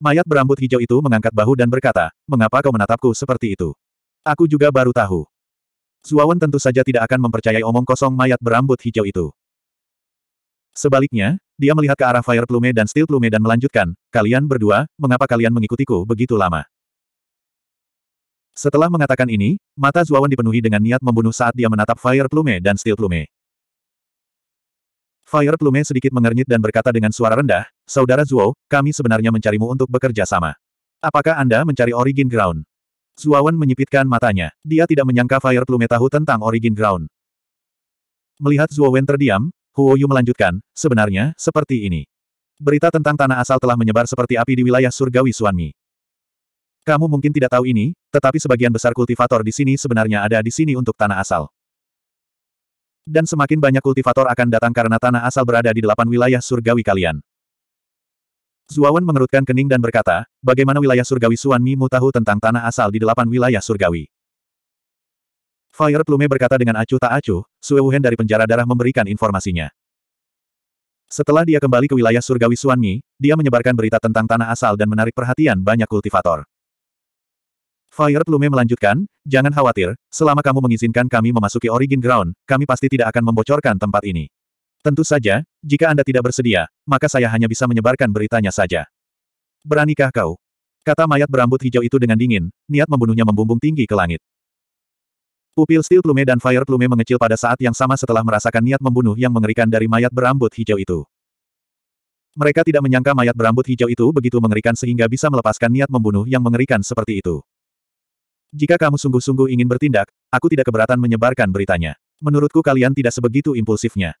Mayat berambut hijau itu mengangkat bahu dan berkata, mengapa kau menatapku seperti itu? Aku juga baru tahu. Zuawan tentu saja tidak akan mempercayai omong kosong mayat berambut hijau itu. Sebaliknya, dia melihat ke arah Fire Plume dan Steel Plume dan melanjutkan, kalian berdua, mengapa kalian mengikutiku begitu lama? Setelah mengatakan ini, mata Zuawan dipenuhi dengan niat membunuh saat dia menatap Fire Plume dan Steel Plume. Fire Plume sedikit mengernyit dan berkata dengan suara rendah, Saudara Zuo, kami sebenarnya mencarimu untuk bekerja sama. Apakah Anda mencari Origin Ground? Zuawan menyipitkan matanya. Dia tidak menyangka Fire Plume tahu tentang Origin Ground. Melihat Zuowen terdiam, Huoyu melanjutkan, sebenarnya, seperti ini. Berita tentang tanah asal telah menyebar seperti api di wilayah surgawi Suanmi. Kamu mungkin tidak tahu ini, tetapi sebagian besar kultivator di sini sebenarnya ada di sini untuk tanah asal. Dan semakin banyak kultivator akan datang karena tanah asal berada di delapan wilayah surgawi kalian. Zuawan mengerutkan kening dan berkata, bagaimana wilayah surgawi Suan Mi tahu tentang tanah asal di delapan wilayah surgawi. Fire Plume berkata dengan acuh tak acuh, Sue Wuhen dari penjara darah memberikan informasinya. Setelah dia kembali ke wilayah surgawi Mi, dia menyebarkan berita tentang tanah asal dan menarik perhatian banyak kultivator. Fire Plume melanjutkan, jangan khawatir, selama kamu mengizinkan kami memasuki Origin Ground, kami pasti tidak akan membocorkan tempat ini. Tentu saja, jika Anda tidak bersedia, maka saya hanya bisa menyebarkan beritanya saja. Beranikah kau? Kata mayat berambut hijau itu dengan dingin, niat membunuhnya membumbung tinggi ke langit. Pupil Steel Plume dan Fire Plume mengecil pada saat yang sama setelah merasakan niat membunuh yang mengerikan dari mayat berambut hijau itu. Mereka tidak menyangka mayat berambut hijau itu begitu mengerikan sehingga bisa melepaskan niat membunuh yang mengerikan seperti itu. Jika kamu sungguh-sungguh ingin bertindak, aku tidak keberatan menyebarkan beritanya. Menurutku kalian tidak sebegitu impulsifnya.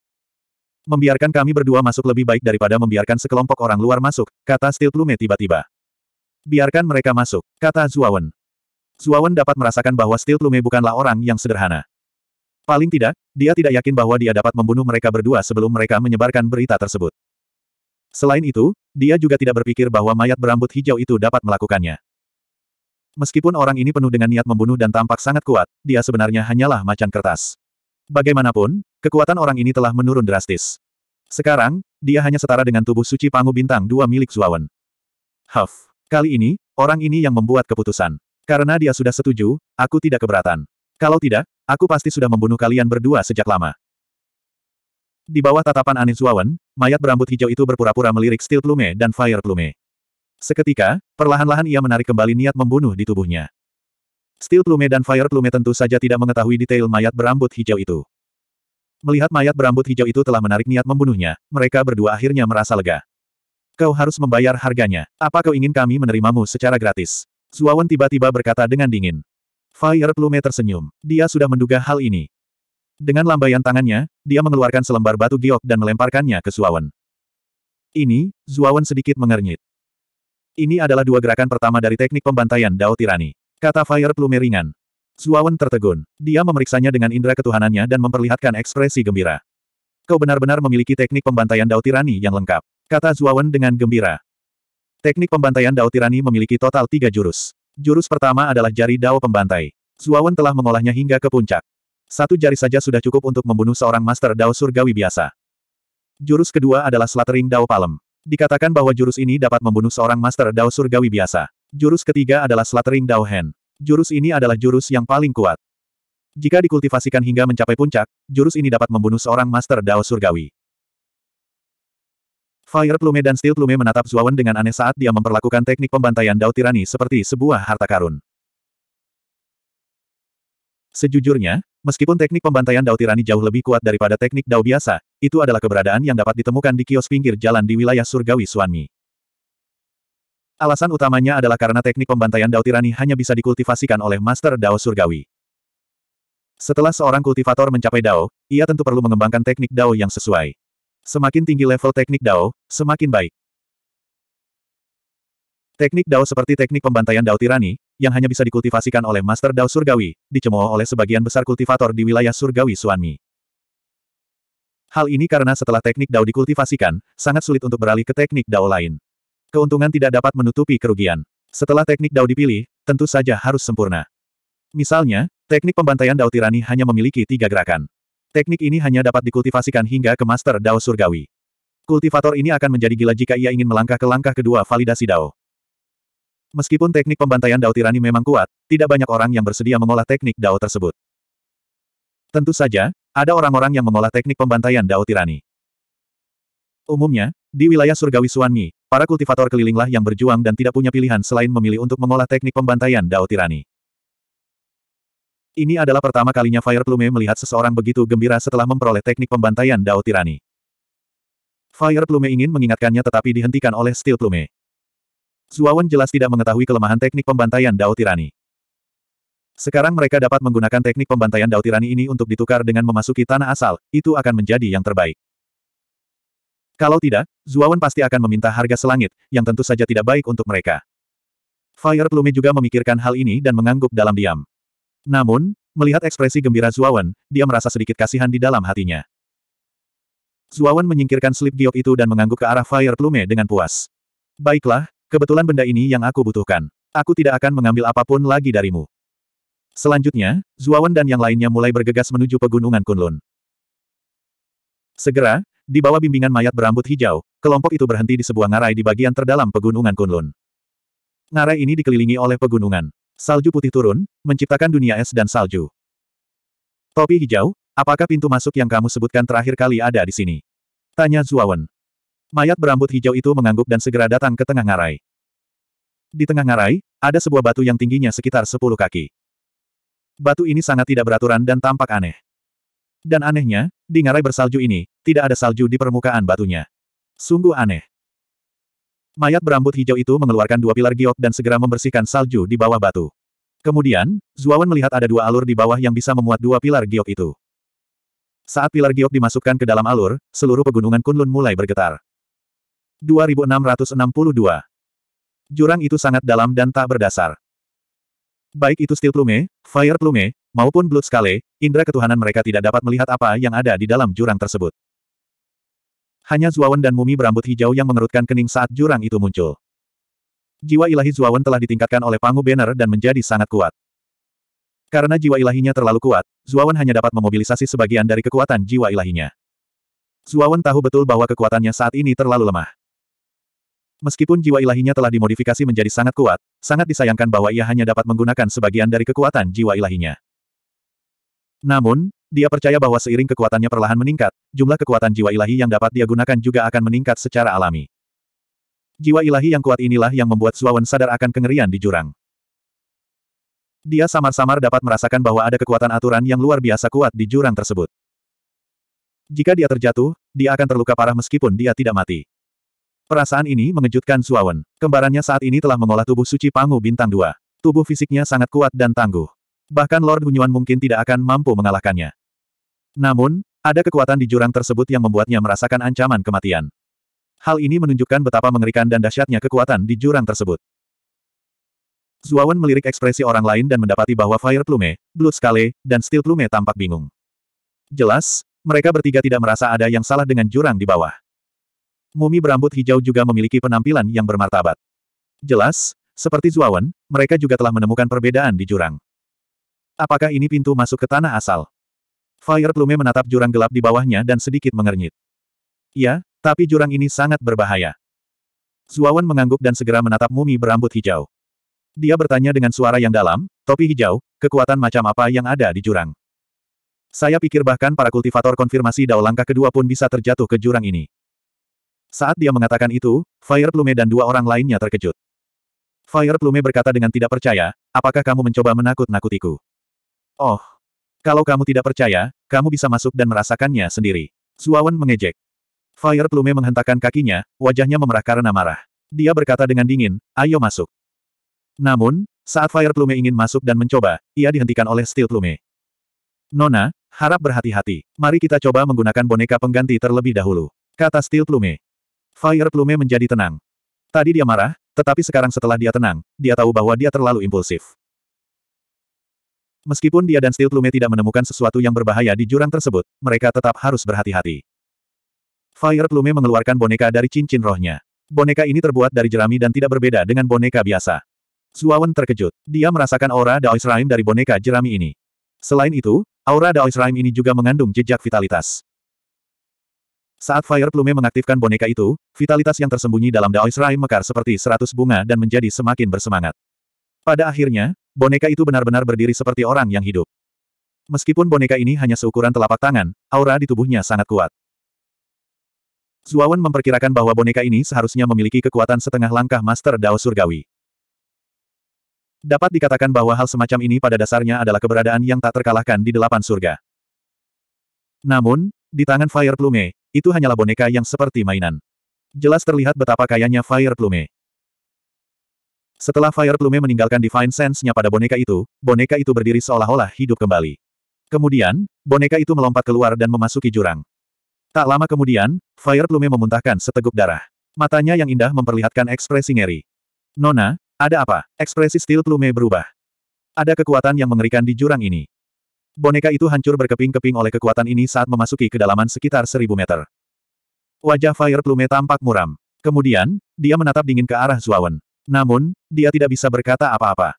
Membiarkan kami berdua masuk lebih baik daripada membiarkan sekelompok orang luar masuk, kata Steel Plume tiba-tiba. Biarkan mereka masuk, kata Zuawan. Zuawan dapat merasakan bahwa Steel Plume bukanlah orang yang sederhana. Paling tidak, dia tidak yakin bahwa dia dapat membunuh mereka berdua sebelum mereka menyebarkan berita tersebut. Selain itu, dia juga tidak berpikir bahwa mayat berambut hijau itu dapat melakukannya. Meskipun orang ini penuh dengan niat membunuh dan tampak sangat kuat, dia sebenarnya hanyalah macan kertas. Bagaimanapun, kekuatan orang ini telah menurun drastis. Sekarang, dia hanya setara dengan tubuh suci pangu bintang dua milik Zuawan. Huff. Kali ini, orang ini yang membuat keputusan. Karena dia sudah setuju, aku tidak keberatan. Kalau tidak, aku pasti sudah membunuh kalian berdua sejak lama. Di bawah tatapan aneh Zuawan, mayat berambut hijau itu berpura-pura melirik Steel Plume dan Fire Plume. Seketika, perlahan-lahan ia menarik kembali niat membunuh di tubuhnya. Steel Plume dan Fire Plume tentu saja tidak mengetahui detail mayat berambut hijau itu. Melihat mayat berambut hijau itu telah menarik niat membunuhnya, mereka berdua akhirnya merasa lega. Kau harus membayar harganya. Apa kau ingin kami menerimamu secara gratis? Zuawan tiba-tiba berkata dengan dingin. Fire Plume tersenyum. Dia sudah menduga hal ini. Dengan lambaian tangannya, dia mengeluarkan selembar batu giok dan melemparkannya ke Zuawan. Ini, Zuawan sedikit mengernyit. Ini adalah dua gerakan pertama dari teknik pembantaian Dao Tirani. Kata Fire Plume ringan. Zuawan tertegun. Dia memeriksanya dengan indera ketuhanannya dan memperlihatkan ekspresi gembira. Kau benar-benar memiliki teknik pembantaian Dao Tirani yang lengkap. Kata Zuawan dengan gembira. Teknik pembantaian Dao Tirani memiliki total tiga jurus. Jurus pertama adalah jari Dao pembantai. Zuawan telah mengolahnya hingga ke puncak. Satu jari saja sudah cukup untuk membunuh seorang Master Dao Surgawi biasa. Jurus kedua adalah Slattering Dao Palem. Dikatakan bahwa jurus ini dapat membunuh seorang Master Dao Surgawi biasa. Jurus ketiga adalah Slattering Dao Hand. Jurus ini adalah jurus yang paling kuat. Jika dikultivasikan hingga mencapai puncak, jurus ini dapat membunuh seorang Master Dao Surgawi. Fire Plume dan Steel Plume menatap Zuawan dengan aneh saat dia memperlakukan teknik pembantaian Dao Tirani seperti sebuah harta karun. Sejujurnya, Meskipun teknik pembantaian Dao Tirani jauh lebih kuat daripada teknik Dao biasa, itu adalah keberadaan yang dapat ditemukan di kios pinggir jalan di wilayah surgawi Suanmi. Alasan utamanya adalah karena teknik pembantaian Dao Tirani hanya bisa dikultivasikan oleh Master Dao Surgawi. Setelah seorang kultivator mencapai Dao, ia tentu perlu mengembangkan teknik Dao yang sesuai. Semakin tinggi level teknik Dao, semakin baik. Teknik Dao seperti teknik pembantaian Dao Tirani, yang hanya bisa dikultivasikan oleh Master Dao Surgawi, dicemooh oleh sebagian besar kultivator di wilayah Surgawi Suanmi. Hal ini karena setelah teknik Dao dikultivasikan, sangat sulit untuk beralih ke teknik Dao lain. Keuntungan tidak dapat menutupi kerugian. Setelah teknik Dao dipilih, tentu saja harus sempurna. Misalnya, teknik pembantaian Dao Tirani hanya memiliki tiga gerakan. Teknik ini hanya dapat dikultivasikan hingga ke Master Dao Surgawi. Kultivator ini akan menjadi gila jika ia ingin melangkah ke langkah kedua validasi Dao. Meskipun teknik pembantaian Dao Tirani memang kuat, tidak banyak orang yang bersedia mengolah teknik Dao tersebut. Tentu saja, ada orang-orang yang mengolah teknik pembantaian Dao Tirani. Umumnya, di wilayah surgawi Suanmi, para kultivator kelilinglah yang berjuang dan tidak punya pilihan selain memilih untuk mengolah teknik pembantaian Dao Tirani. Ini adalah pertama kalinya Fire Plume melihat seseorang begitu gembira setelah memperoleh teknik pembantaian Dao Tirani. Fire Plume ingin mengingatkannya tetapi dihentikan oleh Steel Plume. Suawan jelas tidak mengetahui kelemahan teknik pembantaian Dao Tirani. Sekarang mereka dapat menggunakan teknik pembantaian Dao Tirani ini untuk ditukar dengan memasuki tanah asal, itu akan menjadi yang terbaik. Kalau tidak, Zuawan pasti akan meminta harga selangit, yang tentu saja tidak baik untuk mereka. Fire Plume juga memikirkan hal ini dan mengangguk dalam diam. Namun, melihat ekspresi gembira Zuawan, dia merasa sedikit kasihan di dalam hatinya. Zuawan menyingkirkan slip giok itu dan mengangguk ke arah Fire Plume dengan puas. Baiklah, Kebetulan benda ini yang aku butuhkan. Aku tidak akan mengambil apapun lagi darimu. Selanjutnya, Zuawan dan yang lainnya mulai bergegas menuju pegunungan Kunlun. Segera, di bawah bimbingan mayat berambut hijau, kelompok itu berhenti di sebuah ngarai di bagian terdalam pegunungan Kunlun. Ngarai ini dikelilingi oleh pegunungan. Salju putih turun, menciptakan dunia es dan salju. Topi hijau, apakah pintu masuk yang kamu sebutkan terakhir kali ada di sini? Tanya Zuawan. Mayat berambut hijau itu mengangguk dan segera datang ke tengah ngarai. Di tengah ngarai, ada sebuah batu yang tingginya sekitar 10 kaki. Batu ini sangat tidak beraturan dan tampak aneh. Dan anehnya, di ngarai bersalju ini, tidak ada salju di permukaan batunya. Sungguh aneh. Mayat berambut hijau itu mengeluarkan dua pilar giok dan segera membersihkan salju di bawah batu. Kemudian, Zuawan melihat ada dua alur di bawah yang bisa memuat dua pilar giok itu. Saat pilar giok dimasukkan ke dalam alur, seluruh pegunungan Kunlun mulai bergetar. 2662. Jurang itu sangat dalam dan tak berdasar. Baik itu Steel Plume, Fire Plume, maupun Blood Scale, indera ketuhanan mereka tidak dapat melihat apa yang ada di dalam jurang tersebut. Hanya Zuawan dan mumi berambut hijau yang mengerutkan kening saat jurang itu muncul. Jiwa ilahi Zuawan telah ditingkatkan oleh Pangu Banner dan menjadi sangat kuat. Karena jiwa ilahinya terlalu kuat, Zuawan hanya dapat memobilisasi sebagian dari kekuatan jiwa ilahinya. Zuawan tahu betul bahwa kekuatannya saat ini terlalu lemah. Meskipun jiwa ilahinya telah dimodifikasi menjadi sangat kuat, sangat disayangkan bahwa ia hanya dapat menggunakan sebagian dari kekuatan jiwa ilahinya. Namun, dia percaya bahwa seiring kekuatannya perlahan meningkat, jumlah kekuatan jiwa ilahi yang dapat dia gunakan juga akan meningkat secara alami. Jiwa ilahi yang kuat inilah yang membuat Zuawan sadar akan kengerian di jurang. Dia samar-samar dapat merasakan bahwa ada kekuatan aturan yang luar biasa kuat di jurang tersebut. Jika dia terjatuh, dia akan terluka parah meskipun dia tidak mati. Perasaan ini mengejutkan Suawen. Kembarannya saat ini telah mengolah tubuh suci Pangu Bintang dua. Tubuh fisiknya sangat kuat dan tangguh. Bahkan Lord Hunyuan mungkin tidak akan mampu mengalahkannya. Namun, ada kekuatan di jurang tersebut yang membuatnya merasakan ancaman kematian. Hal ini menunjukkan betapa mengerikan dan dahsyatnya kekuatan di jurang tersebut. Zuawan melirik ekspresi orang lain dan mendapati bahwa Fire Plume, Blood Scale, dan Steel Plume tampak bingung. Jelas, mereka bertiga tidak merasa ada yang salah dengan jurang di bawah. Mumi berambut hijau juga memiliki penampilan yang bermartabat. Jelas, seperti Zuawan, mereka juga telah menemukan perbedaan di jurang. Apakah ini pintu masuk ke tanah asal? Fire Plume menatap jurang gelap di bawahnya dan sedikit mengernyit. Ya, tapi jurang ini sangat berbahaya. Zuawan mengangguk dan segera menatap mumi berambut hijau. Dia bertanya dengan suara yang dalam, topi hijau, kekuatan macam apa yang ada di jurang? Saya pikir bahkan para kultivator konfirmasi dao langkah kedua pun bisa terjatuh ke jurang ini. Saat dia mengatakan itu, Fire Plume dan dua orang lainnya terkejut. Fire Plume berkata dengan tidak percaya, apakah kamu mencoba menakut-nakutiku? Oh. Kalau kamu tidak percaya, kamu bisa masuk dan merasakannya sendiri. Suawan mengejek. Fire Plume menghentakkan kakinya, wajahnya memerah karena marah. Dia berkata dengan dingin, ayo masuk. Namun, saat Fire Plume ingin masuk dan mencoba, ia dihentikan oleh Steel Plume. Nona, harap berhati-hati. Mari kita coba menggunakan boneka pengganti terlebih dahulu. Kata Steel Plume. Fire Plume menjadi tenang. Tadi dia marah, tetapi sekarang setelah dia tenang, dia tahu bahwa dia terlalu impulsif. Meskipun dia dan Steel Plume tidak menemukan sesuatu yang berbahaya di jurang tersebut, mereka tetap harus berhati-hati. Fire Plume mengeluarkan boneka dari cincin rohnya. Boneka ini terbuat dari jerami dan tidak berbeda dengan boneka biasa. Zuawan terkejut. Dia merasakan aura Daoisraim dari boneka jerami ini. Selain itu, aura Daoisraim ini juga mengandung jejak vitalitas. Saat Fire Plume mengaktifkan boneka itu, vitalitas yang tersembunyi dalam Daois Rai mekar seperti seratus bunga dan menjadi semakin bersemangat. Pada akhirnya, boneka itu benar-benar berdiri seperti orang yang hidup. Meskipun boneka ini hanya seukuran telapak tangan, aura di tubuhnya sangat kuat. Zuawan memperkirakan bahwa boneka ini seharusnya memiliki kekuatan setengah langkah Master Dao Surgawi. Dapat dikatakan bahwa hal semacam ini pada dasarnya adalah keberadaan yang tak terkalahkan di delapan surga. Namun, di tangan Fire Plume, itu hanyalah boneka yang seperti mainan. Jelas terlihat betapa kayanya Fire Plume. Setelah Fire Plume meninggalkan Divine Sense-nya pada boneka itu, boneka itu berdiri seolah-olah hidup kembali. Kemudian, boneka itu melompat keluar dan memasuki jurang. Tak lama kemudian, Fire Plume memuntahkan seteguk darah. Matanya yang indah memperlihatkan ekspresi ngeri. Nona, ada apa? Ekspresi Steel Plume berubah. Ada kekuatan yang mengerikan di jurang ini. Boneka itu hancur berkeping-keping oleh kekuatan ini saat memasuki kedalaman sekitar seribu meter. Wajah Fire Plume tampak muram. Kemudian, dia menatap dingin ke arah Zuawan. Namun, dia tidak bisa berkata apa-apa.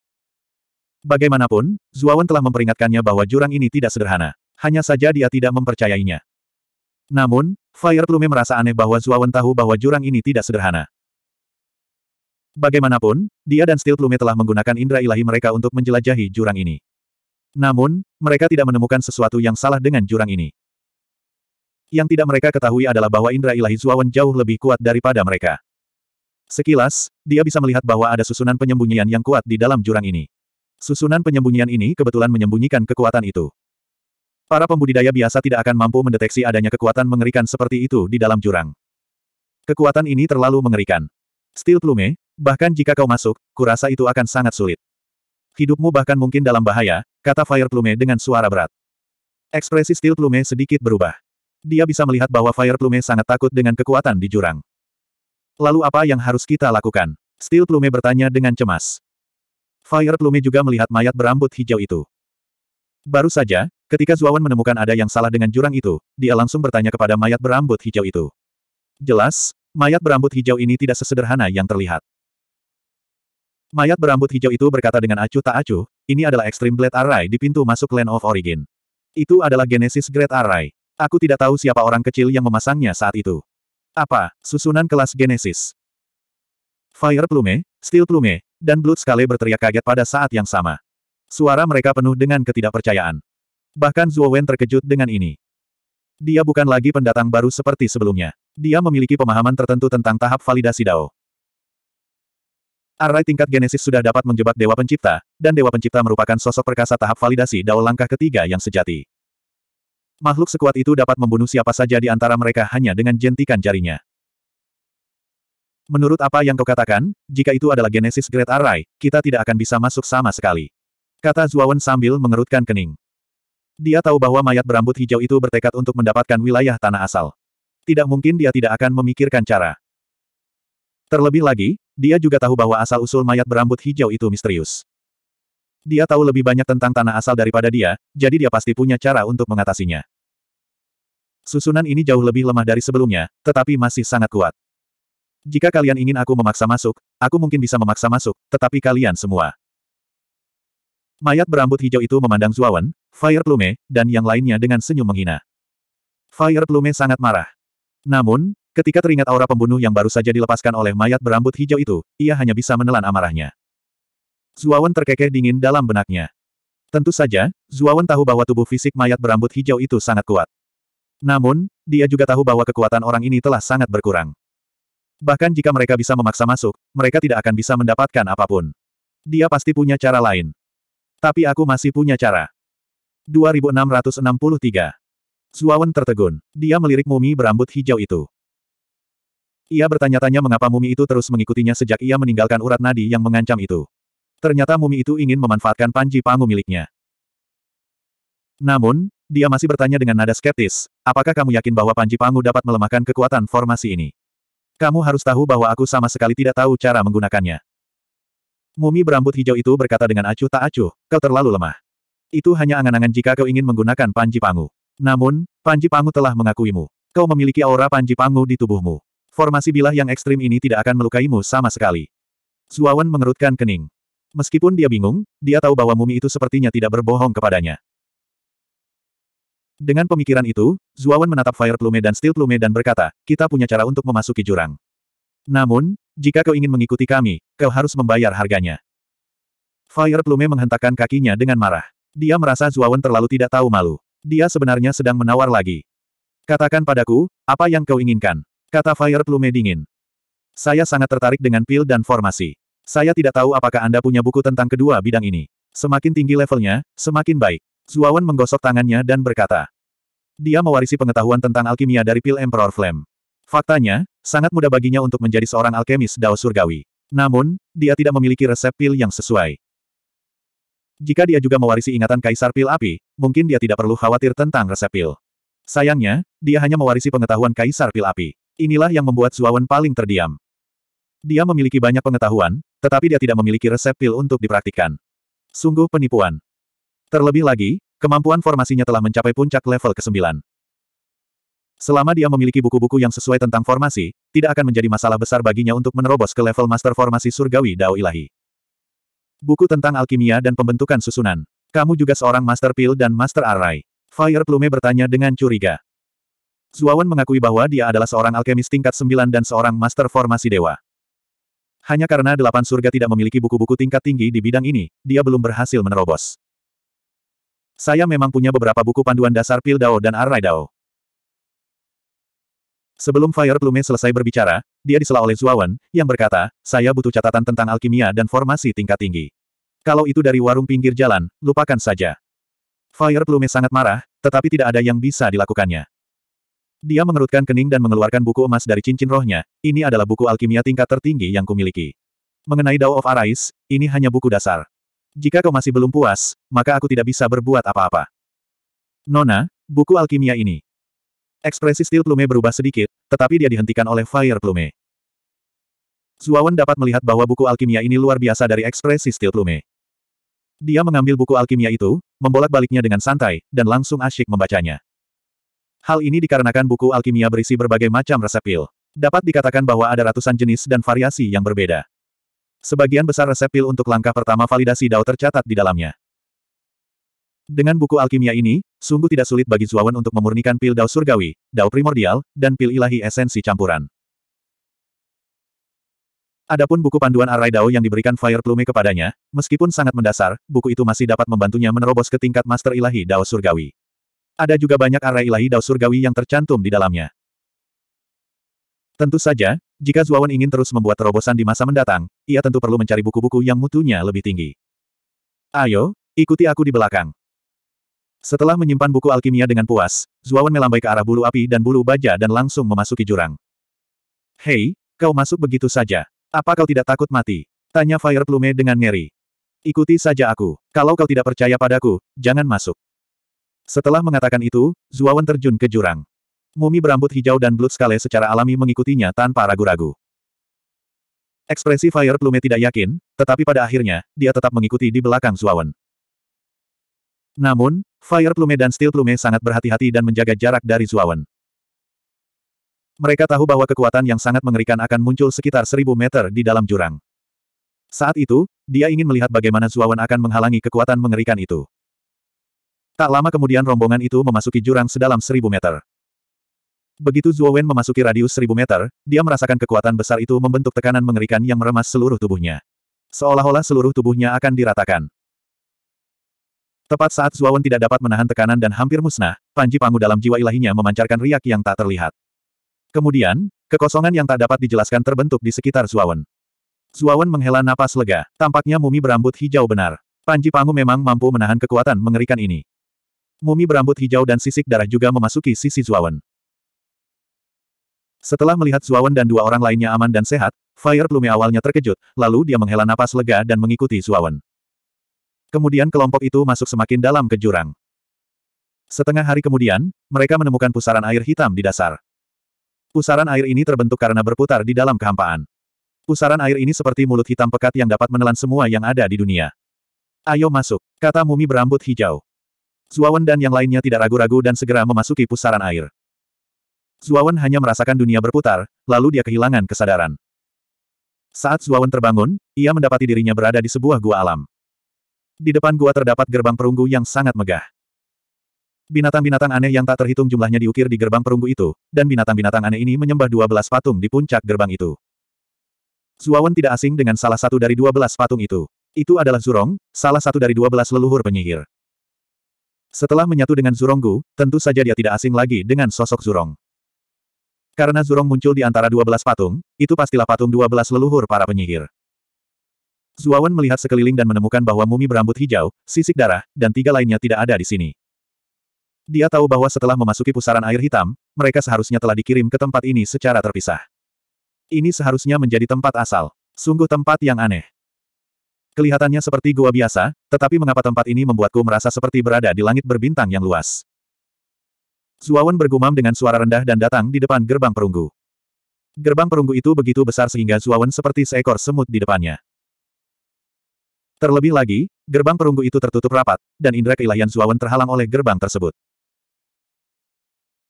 Bagaimanapun, Zuawan telah memperingatkannya bahwa jurang ini tidak sederhana. Hanya saja dia tidak mempercayainya. Namun, Fire Plume merasa aneh bahwa Zuawan tahu bahwa jurang ini tidak sederhana. Bagaimanapun, dia dan Steel Plume telah menggunakan indera ilahi mereka untuk menjelajahi jurang ini. Namun, mereka tidak menemukan sesuatu yang salah dengan jurang ini. Yang tidak mereka ketahui adalah bahwa Indra ilahi Zuawan jauh lebih kuat daripada mereka. Sekilas, dia bisa melihat bahwa ada susunan penyembunyian yang kuat di dalam jurang ini. Susunan penyembunyian ini kebetulan menyembunyikan kekuatan itu. Para pembudidaya biasa tidak akan mampu mendeteksi adanya kekuatan mengerikan seperti itu di dalam jurang. Kekuatan ini terlalu mengerikan. Steel Plume, bahkan jika kau masuk, kurasa itu akan sangat sulit. Hidupmu bahkan mungkin dalam bahaya, kata Fire Plume dengan suara berat. Ekspresi Steel Plume sedikit berubah. Dia bisa melihat bahwa Fire Plume sangat takut dengan kekuatan di jurang. Lalu apa yang harus kita lakukan? Steel Plume bertanya dengan cemas. Fire Plume juga melihat mayat berambut hijau itu. Baru saja, ketika Zuawan menemukan ada yang salah dengan jurang itu, dia langsung bertanya kepada mayat berambut hijau itu. Jelas, mayat berambut hijau ini tidak sesederhana yang terlihat. Mayat berambut hijau itu berkata dengan acuh tak acuh, ini adalah Extreme Blade Array di pintu masuk Land of Origin. Itu adalah Genesis Great Array. Aku tidak tahu siapa orang kecil yang memasangnya saat itu. Apa, susunan kelas Genesis? Fire Plume, Steel Plume, dan Blood Scale berteriak kaget pada saat yang sama. Suara mereka penuh dengan ketidakpercayaan. Bahkan Zhuo Wen terkejut dengan ini. Dia bukan lagi pendatang baru seperti sebelumnya. Dia memiliki pemahaman tertentu tentang tahap validasi Dao. Arai tingkat genesis sudah dapat menjebak Dewa Pencipta, dan Dewa Pencipta merupakan sosok perkasa tahap validasi dao langkah ketiga yang sejati. Makhluk sekuat itu dapat membunuh siapa saja di antara mereka hanya dengan jentikan jarinya. Menurut apa yang kau katakan, jika itu adalah genesis Great Array, kita tidak akan bisa masuk sama sekali. Kata Zuawan sambil mengerutkan kening. Dia tahu bahwa mayat berambut hijau itu bertekad untuk mendapatkan wilayah tanah asal. Tidak mungkin dia tidak akan memikirkan cara. Terlebih lagi, dia juga tahu bahwa asal-usul mayat berambut hijau itu misterius. Dia tahu lebih banyak tentang tanah asal daripada dia, jadi dia pasti punya cara untuk mengatasinya. Susunan ini jauh lebih lemah dari sebelumnya, tetapi masih sangat kuat. Jika kalian ingin aku memaksa masuk, aku mungkin bisa memaksa masuk, tetapi kalian semua. Mayat berambut hijau itu memandang Zuawan, Fire Plume, dan yang lainnya dengan senyum menghina. Fire Plume sangat marah. Namun, Ketika teringat aura pembunuh yang baru saja dilepaskan oleh mayat berambut hijau itu, ia hanya bisa menelan amarahnya. Zuawan terkekeh dingin dalam benaknya. Tentu saja, Zuawan tahu bahwa tubuh fisik mayat berambut hijau itu sangat kuat. Namun, dia juga tahu bahwa kekuatan orang ini telah sangat berkurang. Bahkan jika mereka bisa memaksa masuk, mereka tidak akan bisa mendapatkan apapun. Dia pasti punya cara lain. Tapi aku masih punya cara. 2663. Zuawan tertegun. Dia melirik mumi berambut hijau itu. Ia bertanya-tanya mengapa mumi itu terus mengikutinya sejak ia meninggalkan urat nadi yang mengancam itu. Ternyata mumi itu ingin memanfaatkan panji pangu miliknya. Namun, dia masih bertanya dengan nada skeptis, apakah kamu yakin bahwa panji pangu dapat melemahkan kekuatan formasi ini? Kamu harus tahu bahwa aku sama sekali tidak tahu cara menggunakannya. Mumi berambut hijau itu berkata dengan acuh tak acuh, kau terlalu lemah. Itu hanya angan-angan jika kau ingin menggunakan panji pangu. Namun, panji pangu telah mengakuimu. Kau memiliki aura panji pangu di tubuhmu. Formasi bilah yang ekstrim ini tidak akan melukaimu sama sekali. Zuawan mengerutkan kening. Meskipun dia bingung, dia tahu bahwa mumi itu sepertinya tidak berbohong kepadanya. Dengan pemikiran itu, Zuawan menatap Fire Plume dan Steel Plume dan berkata, kita punya cara untuk memasuki jurang. Namun, jika kau ingin mengikuti kami, kau harus membayar harganya. Fire Plume menghentakkan kakinya dengan marah. Dia merasa Zuawan terlalu tidak tahu malu. Dia sebenarnya sedang menawar lagi. Katakan padaku, apa yang kau inginkan? Kata Fire Plume dingin. Saya sangat tertarik dengan pil dan formasi. Saya tidak tahu apakah Anda punya buku tentang kedua bidang ini. Semakin tinggi levelnya, semakin baik. Zuawan menggosok tangannya dan berkata. Dia mewarisi pengetahuan tentang alkimia dari pil Emperor Flame. Faktanya, sangat mudah baginya untuk menjadi seorang alkemis Dao Surgawi. Namun, dia tidak memiliki resep pil yang sesuai. Jika dia juga mewarisi ingatan Kaisar Pil Api, mungkin dia tidak perlu khawatir tentang resep pil. Sayangnya, dia hanya mewarisi pengetahuan Kaisar Pil Api. Inilah yang membuat Zuawan paling terdiam. Dia memiliki banyak pengetahuan, tetapi dia tidak memiliki resep pil untuk dipraktikkan. Sungguh penipuan. Terlebih lagi, kemampuan formasinya telah mencapai puncak level ke-9. Selama dia memiliki buku-buku yang sesuai tentang formasi, tidak akan menjadi masalah besar baginya untuk menerobos ke level master formasi surgawi Dao Ilahi. Buku tentang alkimia dan pembentukan susunan. Kamu juga seorang master pil dan master array. Fire Plume bertanya dengan curiga. Zuawan mengakui bahwa dia adalah seorang alkemis tingkat 9 dan seorang master formasi dewa. Hanya karena delapan surga tidak memiliki buku-buku tingkat tinggi di bidang ini, dia belum berhasil menerobos. Saya memang punya beberapa buku panduan dasar Pil Dao dan arai Dao. Sebelum Fire Plume selesai berbicara, dia disela oleh Zuawan, yang berkata, saya butuh catatan tentang alkimia dan formasi tingkat tinggi. Kalau itu dari warung pinggir jalan, lupakan saja. Fire Plume sangat marah, tetapi tidak ada yang bisa dilakukannya. Dia mengerutkan kening dan mengeluarkan buku emas dari cincin rohnya, ini adalah buku alkimia tingkat tertinggi yang kumiliki. Mengenai Dao of Arise, ini hanya buku dasar. Jika kau masih belum puas, maka aku tidak bisa berbuat apa-apa. Nona, buku alkimia ini. Ekspresi Steel Plume berubah sedikit, tetapi dia dihentikan oleh Fire Plume. Zuawan dapat melihat bahwa buku alkimia ini luar biasa dari ekspresi Steel Plume. Dia mengambil buku alkimia itu, membolak-baliknya dengan santai, dan langsung asyik membacanya. Hal ini dikarenakan buku alkimia berisi berbagai macam resep pil. Dapat dikatakan bahwa ada ratusan jenis dan variasi yang berbeda. Sebagian besar resep pil untuk langkah pertama validasi Dao tercatat di dalamnya. Dengan buku alkimia ini, sungguh tidak sulit bagi Zuawan untuk memurnikan pil Dao surgawi, Dao primordial, dan pil ilahi esensi campuran. Adapun buku panduan Arai Dao yang diberikan Fire Plume kepadanya, meskipun sangat mendasar, buku itu masih dapat membantunya menerobos ke tingkat Master Ilahi Dao Surgawi. Ada juga banyak arah ilahi dao surgawi yang tercantum di dalamnya. Tentu saja, jika Zuawan ingin terus membuat terobosan di masa mendatang, ia tentu perlu mencari buku-buku yang mutunya lebih tinggi. Ayo, ikuti aku di belakang. Setelah menyimpan buku alkimia dengan puas, Zuawan melambai ke arah bulu api dan bulu baja dan langsung memasuki jurang. Hei, kau masuk begitu saja. Apa kau tidak takut mati? Tanya Fire Plume dengan ngeri. Ikuti saja aku. Kalau kau tidak percaya padaku, jangan masuk. Setelah mengatakan itu, Zuawan terjun ke jurang. Mumi berambut hijau dan blood skale secara alami mengikutinya tanpa ragu-ragu. Ekspresi Fire Plume tidak yakin, tetapi pada akhirnya, dia tetap mengikuti di belakang Zuawan. Namun, Fire Plume dan Steel Plume sangat berhati-hati dan menjaga jarak dari Zuawan. Mereka tahu bahwa kekuatan yang sangat mengerikan akan muncul sekitar seribu meter di dalam jurang. Saat itu, dia ingin melihat bagaimana Zuawan akan menghalangi kekuatan mengerikan itu. Tak lama kemudian rombongan itu memasuki jurang sedalam seribu meter. Begitu Zuo Wen memasuki radius seribu meter, dia merasakan kekuatan besar itu membentuk tekanan mengerikan yang meremas seluruh tubuhnya. Seolah-olah seluruh tubuhnya akan diratakan. Tepat saat Zuo Wen tidak dapat menahan tekanan dan hampir musnah, Panji Pangu dalam jiwa ilahinya memancarkan riak yang tak terlihat. Kemudian, kekosongan yang tak dapat dijelaskan terbentuk di sekitar Zuo Wen. Zuo Wen menghela napas lega, tampaknya mumi berambut hijau benar. Panji Pangu memang mampu menahan kekuatan mengerikan ini. Mumi berambut hijau dan sisik darah juga memasuki sisi Zuawan. Setelah melihat Zuawan dan dua orang lainnya aman dan sehat, Fire Plume awalnya terkejut, lalu dia menghela napas lega dan mengikuti Zuawan. Kemudian kelompok itu masuk semakin dalam ke jurang. Setengah hari kemudian, mereka menemukan pusaran air hitam di dasar. Pusaran air ini terbentuk karena berputar di dalam kehampaan. Pusaran air ini seperti mulut hitam pekat yang dapat menelan semua yang ada di dunia. Ayo masuk, kata mumi berambut hijau. Zuawan dan yang lainnya tidak ragu-ragu dan segera memasuki pusaran air. Zuawan hanya merasakan dunia berputar, lalu dia kehilangan kesadaran. Saat Zuawan terbangun, ia mendapati dirinya berada di sebuah gua alam. Di depan gua terdapat gerbang perunggu yang sangat megah. Binatang-binatang aneh yang tak terhitung jumlahnya diukir di gerbang perunggu itu, dan binatang-binatang aneh ini menyembah dua belas patung di puncak gerbang itu. Zuawan tidak asing dengan salah satu dari dua belas patung itu. Itu adalah Zurong, salah satu dari dua belas leluhur penyihir. Setelah menyatu dengan Zuronggu, tentu saja dia tidak asing lagi dengan sosok Zurong. Karena Zurong muncul di antara dua belas patung, itu pastilah patung dua belas leluhur para penyihir. Zuawan melihat sekeliling dan menemukan bahwa mumi berambut hijau, sisik darah, dan tiga lainnya tidak ada di sini. Dia tahu bahwa setelah memasuki pusaran air hitam, mereka seharusnya telah dikirim ke tempat ini secara terpisah. Ini seharusnya menjadi tempat asal. Sungguh tempat yang aneh. Kelihatannya seperti gua biasa, tetapi mengapa tempat ini membuatku merasa seperti berada di langit berbintang yang luas. Zuawan bergumam dengan suara rendah dan datang di depan gerbang perunggu. Gerbang perunggu itu begitu besar sehingga Zuawan seperti seekor semut di depannya. Terlebih lagi, gerbang perunggu itu tertutup rapat, dan indera keilahian Zuawan terhalang oleh gerbang tersebut.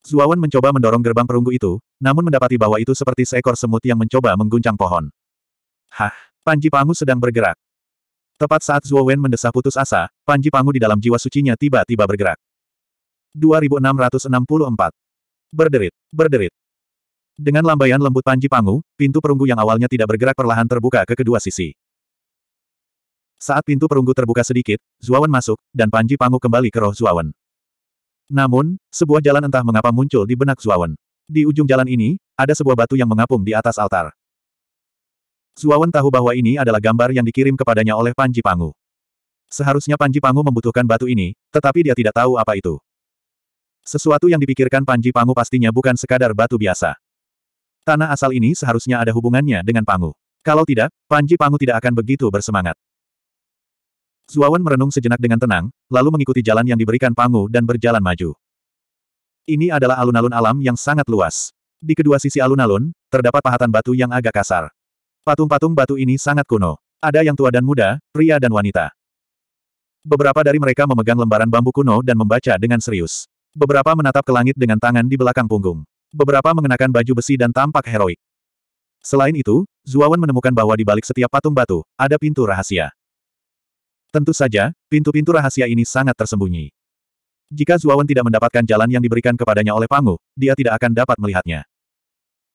Zuawan mencoba mendorong gerbang perunggu itu, namun mendapati bahwa itu seperti seekor semut yang mencoba mengguncang pohon. Hah, Panji Pangu sedang bergerak. Tepat saat Zuo Wen mendesah putus asa, Panji Pangu di dalam jiwa sucinya tiba-tiba bergerak. 2664. Berderit, berderit. Dengan lambaian lembut Panji Pangu, pintu perunggu yang awalnya tidak bergerak perlahan terbuka ke kedua sisi. Saat pintu perunggu terbuka sedikit, Zuawan masuk, dan Panji Pangu kembali ke roh Zuawan. Namun, sebuah jalan entah mengapa muncul di benak Zuawan. Di ujung jalan ini, ada sebuah batu yang mengapung di atas altar. Suawan tahu bahwa ini adalah gambar yang dikirim kepadanya oleh Panji Pangu. Seharusnya Panji Pangu membutuhkan batu ini, tetapi dia tidak tahu apa itu. Sesuatu yang dipikirkan Panji Pangu pastinya bukan sekadar batu biasa. Tanah asal ini seharusnya ada hubungannya dengan Pangu. Kalau tidak, Panji Pangu tidak akan begitu bersemangat. Zuawan merenung sejenak dengan tenang, lalu mengikuti jalan yang diberikan Pangu dan berjalan maju. Ini adalah alun-alun alam yang sangat luas. Di kedua sisi alun-alun, terdapat pahatan batu yang agak kasar. Patung-patung batu ini sangat kuno. Ada yang tua dan muda, pria dan wanita. Beberapa dari mereka memegang lembaran bambu kuno dan membaca dengan serius. Beberapa menatap ke langit dengan tangan di belakang punggung. Beberapa mengenakan baju besi dan tampak heroik. Selain itu, Zuawan menemukan bahwa di balik setiap patung batu, ada pintu rahasia. Tentu saja, pintu-pintu rahasia ini sangat tersembunyi. Jika Zuawan tidak mendapatkan jalan yang diberikan kepadanya oleh Pangu, dia tidak akan dapat melihatnya.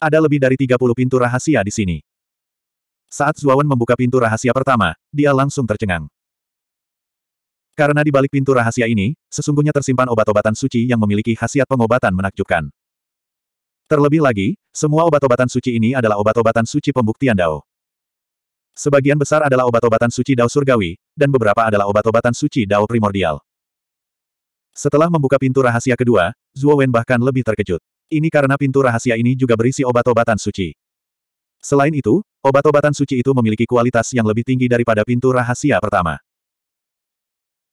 Ada lebih dari 30 pintu rahasia di sini. Saat Zuawan membuka pintu rahasia pertama, dia langsung tercengang. Karena di balik pintu rahasia ini, sesungguhnya tersimpan obat-obatan suci yang memiliki khasiat pengobatan menakjubkan. Terlebih lagi, semua obat-obatan suci ini adalah obat-obatan suci pembuktian Dao. Sebagian besar adalah obat-obatan suci Dao surgawi, dan beberapa adalah obat-obatan suci Dao primordial. Setelah membuka pintu rahasia kedua, Zuo Wen bahkan lebih terkejut. Ini karena pintu rahasia ini juga berisi obat-obatan suci. Selain itu, obat-obatan suci itu memiliki kualitas yang lebih tinggi daripada pintu rahasia pertama.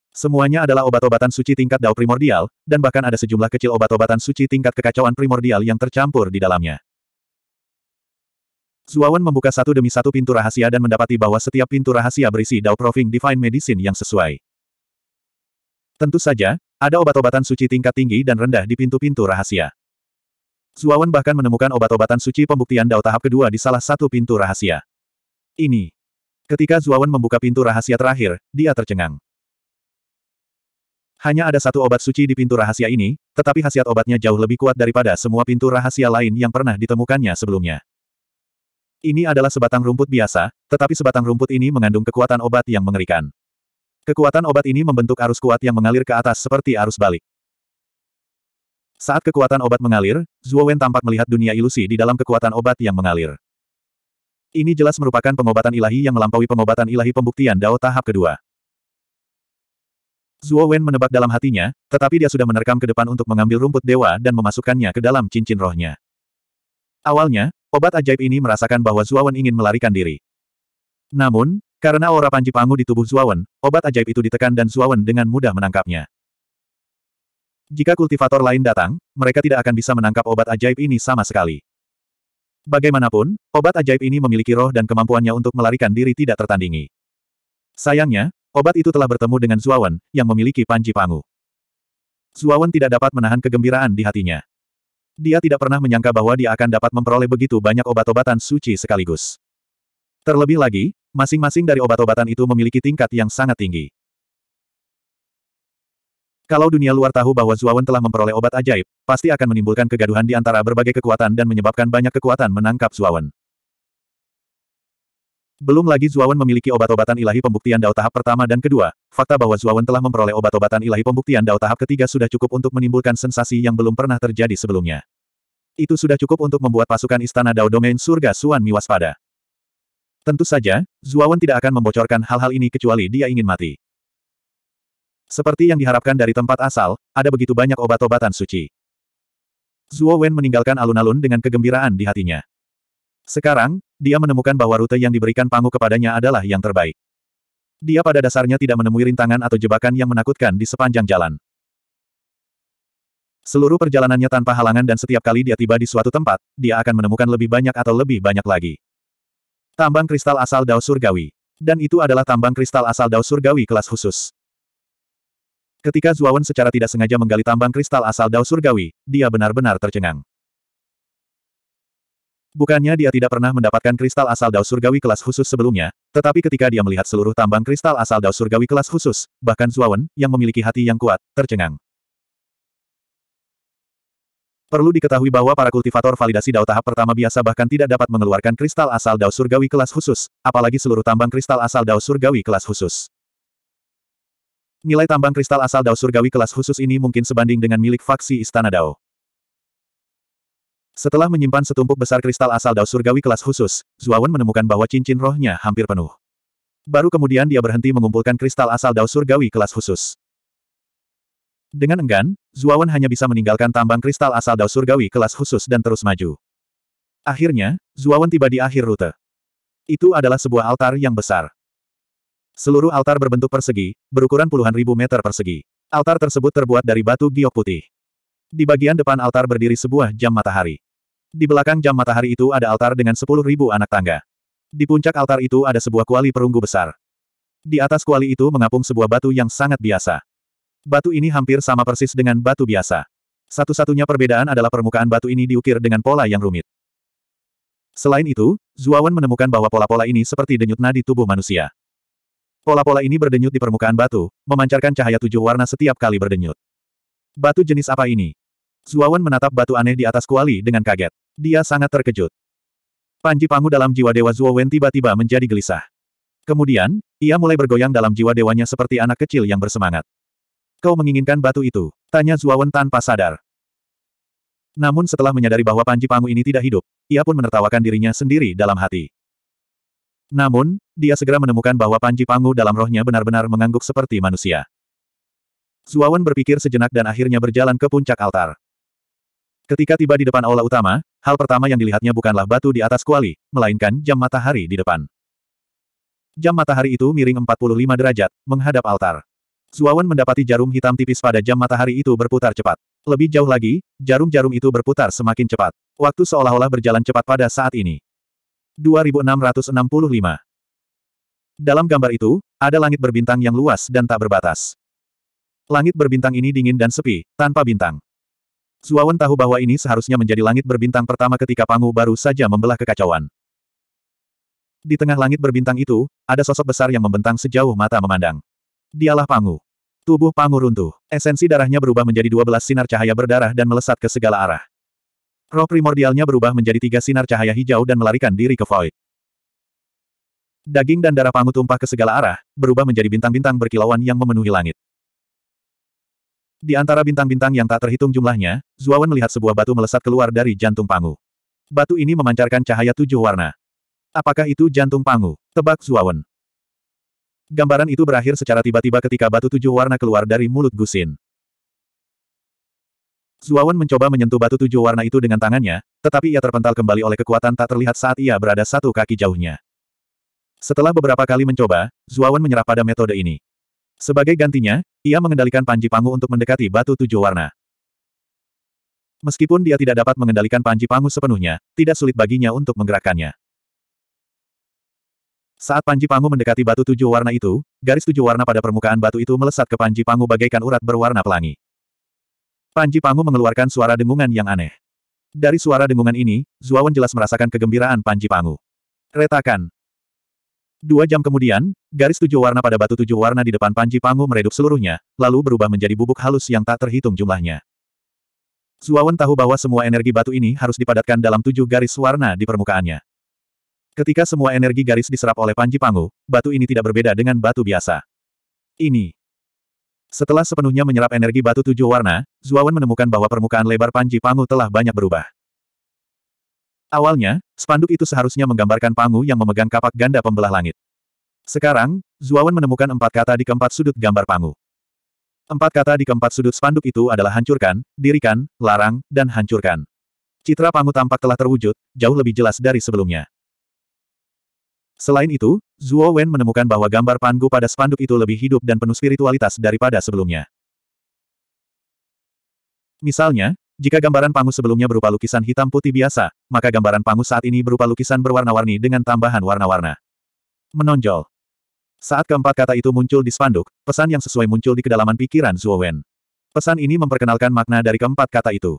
Semuanya adalah obat-obatan suci tingkat dao primordial, dan bahkan ada sejumlah kecil obat-obatan suci tingkat kekacauan primordial yang tercampur di dalamnya. Zuawan membuka satu demi satu pintu rahasia dan mendapati bahwa setiap pintu rahasia berisi Dao Proving Divine Medicine yang sesuai. Tentu saja, ada obat-obatan suci tingkat tinggi dan rendah di pintu-pintu rahasia. Suawan bahkan menemukan obat-obatan suci pembuktian Dao tahap kedua di salah satu pintu rahasia. Ini. Ketika Zuawan membuka pintu rahasia terakhir, dia tercengang. Hanya ada satu obat suci di pintu rahasia ini, tetapi khasiat obatnya jauh lebih kuat daripada semua pintu rahasia lain yang pernah ditemukannya sebelumnya. Ini adalah sebatang rumput biasa, tetapi sebatang rumput ini mengandung kekuatan obat yang mengerikan. Kekuatan obat ini membentuk arus kuat yang mengalir ke atas seperti arus balik. Saat kekuatan obat mengalir, Zuo Wen tampak melihat dunia ilusi di dalam kekuatan obat yang mengalir. Ini jelas merupakan pengobatan ilahi yang melampaui pengobatan ilahi pembuktian Dao tahap kedua. Zuo Wen menebak dalam hatinya, tetapi dia sudah menerkam ke depan untuk mengambil rumput dewa dan memasukkannya ke dalam cincin rohnya. Awalnya, obat ajaib ini merasakan bahwa Zuo Wen ingin melarikan diri. Namun, karena aura panji pangu di tubuh Zuo Wen, obat ajaib itu ditekan dan Zuo Wen dengan mudah menangkapnya. Jika kultivator lain datang, mereka tidak akan bisa menangkap obat ajaib ini sama sekali. Bagaimanapun, obat ajaib ini memiliki roh dan kemampuannya untuk melarikan diri tidak tertandingi. Sayangnya, obat itu telah bertemu dengan Zuawan, yang memiliki panji pangu. Zuawan tidak dapat menahan kegembiraan di hatinya. Dia tidak pernah menyangka bahwa dia akan dapat memperoleh begitu banyak obat-obatan suci sekaligus. Terlebih lagi, masing-masing dari obat-obatan itu memiliki tingkat yang sangat tinggi. Kalau dunia luar tahu bahwa Zuawan telah memperoleh obat ajaib, pasti akan menimbulkan kegaduhan di antara berbagai kekuatan dan menyebabkan banyak kekuatan menangkap Zuawan. Belum lagi Zuawan memiliki obat-obatan ilahi pembuktian dao tahap pertama dan kedua, fakta bahwa Zuawan telah memperoleh obat-obatan ilahi pembuktian dao tahap ketiga sudah cukup untuk menimbulkan sensasi yang belum pernah terjadi sebelumnya. Itu sudah cukup untuk membuat pasukan istana Dao Domain Surga Suan Miwaspada. Tentu saja, Zuawan tidak akan membocorkan hal-hal ini kecuali dia ingin mati. Seperti yang diharapkan dari tempat asal, ada begitu banyak obat-obatan suci. Zuo Wen meninggalkan alun-alun dengan kegembiraan di hatinya. Sekarang, dia menemukan bahwa rute yang diberikan Pangu kepadanya adalah yang terbaik. Dia pada dasarnya tidak menemui rintangan atau jebakan yang menakutkan di sepanjang jalan. Seluruh perjalanannya tanpa halangan dan setiap kali dia tiba di suatu tempat, dia akan menemukan lebih banyak atau lebih banyak lagi. Tambang kristal asal Dao Surgawi. Dan itu adalah tambang kristal asal Dao Surgawi kelas khusus. Ketika Zuawan secara tidak sengaja menggali tambang kristal asal Dao Surgawi, dia benar-benar tercengang. Bukannya dia tidak pernah mendapatkan kristal asal Dao Surgawi kelas khusus sebelumnya, tetapi ketika dia melihat seluruh tambang kristal asal Dao Surgawi kelas khusus, bahkan Zuawan, yang memiliki hati yang kuat, tercengang. Perlu diketahui bahwa para kultivator validasi Dao tahap pertama biasa bahkan tidak dapat mengeluarkan kristal asal Dao Surgawi kelas khusus, apalagi seluruh tambang kristal asal Dao Surgawi kelas khusus. Nilai tambang kristal asal Dao Surgawi kelas khusus ini mungkin sebanding dengan milik faksi Istana Dao. Setelah menyimpan setumpuk besar kristal asal Dao Surgawi kelas khusus, Zuawan menemukan bahwa cincin rohnya hampir penuh. Baru kemudian dia berhenti mengumpulkan kristal asal Dao Surgawi kelas khusus. Dengan enggan, Zuawan hanya bisa meninggalkan tambang kristal asal Dao Surgawi kelas khusus dan terus maju. Akhirnya, Zuawan tiba di akhir rute. Itu adalah sebuah altar yang besar. Seluruh altar berbentuk persegi, berukuran puluhan ribu meter persegi. Altar tersebut terbuat dari batu giok putih. Di bagian depan altar berdiri sebuah jam matahari. Di belakang jam matahari itu ada altar dengan sepuluh ribu anak tangga. Di puncak altar itu ada sebuah kuali perunggu besar. Di atas kuali itu mengapung sebuah batu yang sangat biasa. Batu ini hampir sama persis dengan batu biasa. Satu-satunya perbedaan adalah permukaan batu ini diukir dengan pola yang rumit. Selain itu, Zuawan menemukan bahwa pola-pola ini seperti denyut nadi tubuh manusia. Pola-pola ini berdenyut di permukaan batu, memancarkan cahaya tujuh warna setiap kali berdenyut. Batu jenis apa ini? Zuawan menatap batu aneh di atas kuali dengan kaget. Dia sangat terkejut. Panji Pangu dalam jiwa Dewa Zuowen tiba-tiba menjadi gelisah. Kemudian, ia mulai bergoyang dalam jiwa dewanya seperti anak kecil yang bersemangat. Kau menginginkan batu itu? Tanya Zuawan tanpa sadar. Namun setelah menyadari bahwa Panji Pangu ini tidak hidup, ia pun menertawakan dirinya sendiri dalam hati. Namun, dia segera menemukan bahwa Panji Pangu dalam rohnya benar-benar mengangguk seperti manusia. Zuawan berpikir sejenak dan akhirnya berjalan ke puncak altar. Ketika tiba di depan aula utama, hal pertama yang dilihatnya bukanlah batu di atas kuali, melainkan jam matahari di depan. Jam matahari itu miring 45 derajat, menghadap altar. Zuawan mendapati jarum hitam tipis pada jam matahari itu berputar cepat. Lebih jauh lagi, jarum-jarum itu berputar semakin cepat. Waktu seolah-olah berjalan cepat pada saat ini. 2665 dalam gambar itu, ada langit berbintang yang luas dan tak berbatas. Langit berbintang ini dingin dan sepi, tanpa bintang. Zuawan tahu bahwa ini seharusnya menjadi langit berbintang pertama ketika Pangu baru saja membelah kekacauan. Di tengah langit berbintang itu, ada sosok besar yang membentang sejauh mata memandang. Dialah Pangu. Tubuh Pangu runtuh. Esensi darahnya berubah menjadi 12 sinar cahaya berdarah dan melesat ke segala arah. Roh primordialnya berubah menjadi tiga sinar cahaya hijau dan melarikan diri ke void. Daging dan darah pangu tumpah ke segala arah, berubah menjadi bintang-bintang berkilauan yang memenuhi langit. Di antara bintang-bintang yang tak terhitung jumlahnya, Zuawan melihat sebuah batu melesat keluar dari jantung pangu. Batu ini memancarkan cahaya tujuh warna. Apakah itu jantung pangu? Tebak Zuawan. Gambaran itu berakhir secara tiba-tiba ketika batu tujuh warna keluar dari mulut Gusin. Zuawan mencoba menyentuh batu tujuh warna itu dengan tangannya, tetapi ia terpental kembali oleh kekuatan tak terlihat saat ia berada satu kaki jauhnya. Setelah beberapa kali mencoba, Zuawan menyerah pada metode ini. Sebagai gantinya, ia mengendalikan panji pangu untuk mendekati batu tujuh warna. Meskipun dia tidak dapat mengendalikan panji pangu sepenuhnya, tidak sulit baginya untuk menggerakkannya. Saat panji pangu mendekati batu tujuh warna itu, garis tujuh warna pada permukaan batu itu melesat ke panji pangu bagaikan urat berwarna pelangi. Panji pangu mengeluarkan suara dengungan yang aneh. Dari suara dengungan ini, Zuawan jelas merasakan kegembiraan panji pangu. Retakan. Dua jam kemudian, garis tujuh warna pada batu tujuh warna di depan Panji Pangu meredup seluruhnya, lalu berubah menjadi bubuk halus yang tak terhitung jumlahnya. Zuawan tahu bahwa semua energi batu ini harus dipadatkan dalam tujuh garis warna di permukaannya. Ketika semua energi garis diserap oleh Panji Pangu, batu ini tidak berbeda dengan batu biasa. Ini. Setelah sepenuhnya menyerap energi batu tujuh warna, Zuawan menemukan bahwa permukaan lebar Panji Pangu telah banyak berubah. Awalnya, spanduk itu seharusnya menggambarkan Pangu yang memegang kapak ganda pembelah langit. Sekarang, Zuawan menemukan empat kata di keempat sudut gambar Pangu. Empat kata di keempat sudut spanduk itu adalah hancurkan, dirikan, larang, dan hancurkan. Citra Pangu tampak telah terwujud, jauh lebih jelas dari sebelumnya. Selain itu, Zuo Wen menemukan bahwa gambar Pangu pada spanduk itu lebih hidup dan penuh spiritualitas daripada sebelumnya. Misalnya, jika gambaran Pangus sebelumnya berupa lukisan hitam putih biasa, maka gambaran Pangus saat ini berupa lukisan berwarna-warni dengan tambahan warna-warna. Menonjol. Saat keempat kata itu muncul di spanduk, pesan yang sesuai muncul di kedalaman pikiran Zuo Wen. Pesan ini memperkenalkan makna dari keempat kata itu.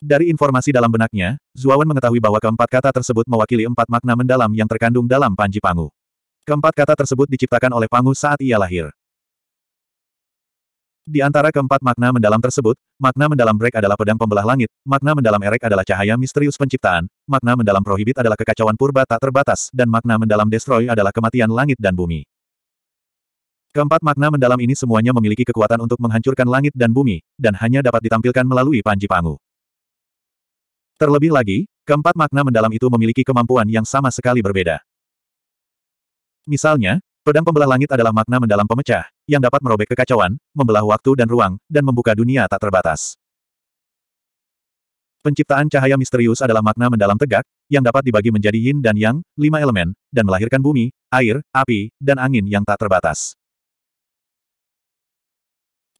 Dari informasi dalam benaknya, Zuo Wen mengetahui bahwa keempat kata tersebut mewakili empat makna mendalam yang terkandung dalam Panji Pangu. Keempat kata tersebut diciptakan oleh Pangu saat ia lahir. Di antara keempat makna mendalam tersebut, makna mendalam break adalah pedang pembelah langit, makna mendalam erek adalah cahaya misterius penciptaan, makna mendalam prohibit adalah kekacauan purba tak terbatas, dan makna mendalam destroy adalah kematian langit dan bumi. Keempat makna mendalam ini semuanya memiliki kekuatan untuk menghancurkan langit dan bumi, dan hanya dapat ditampilkan melalui Panji Pangu. Terlebih lagi, keempat makna mendalam itu memiliki kemampuan yang sama sekali berbeda. Misalnya, Pedang pembelah langit adalah makna mendalam pemecah, yang dapat merobek kekacauan, membelah waktu dan ruang, dan membuka dunia tak terbatas. Penciptaan cahaya misterius adalah makna mendalam tegak, yang dapat dibagi menjadi yin dan yang, lima elemen, dan melahirkan bumi, air, api, dan angin yang tak terbatas.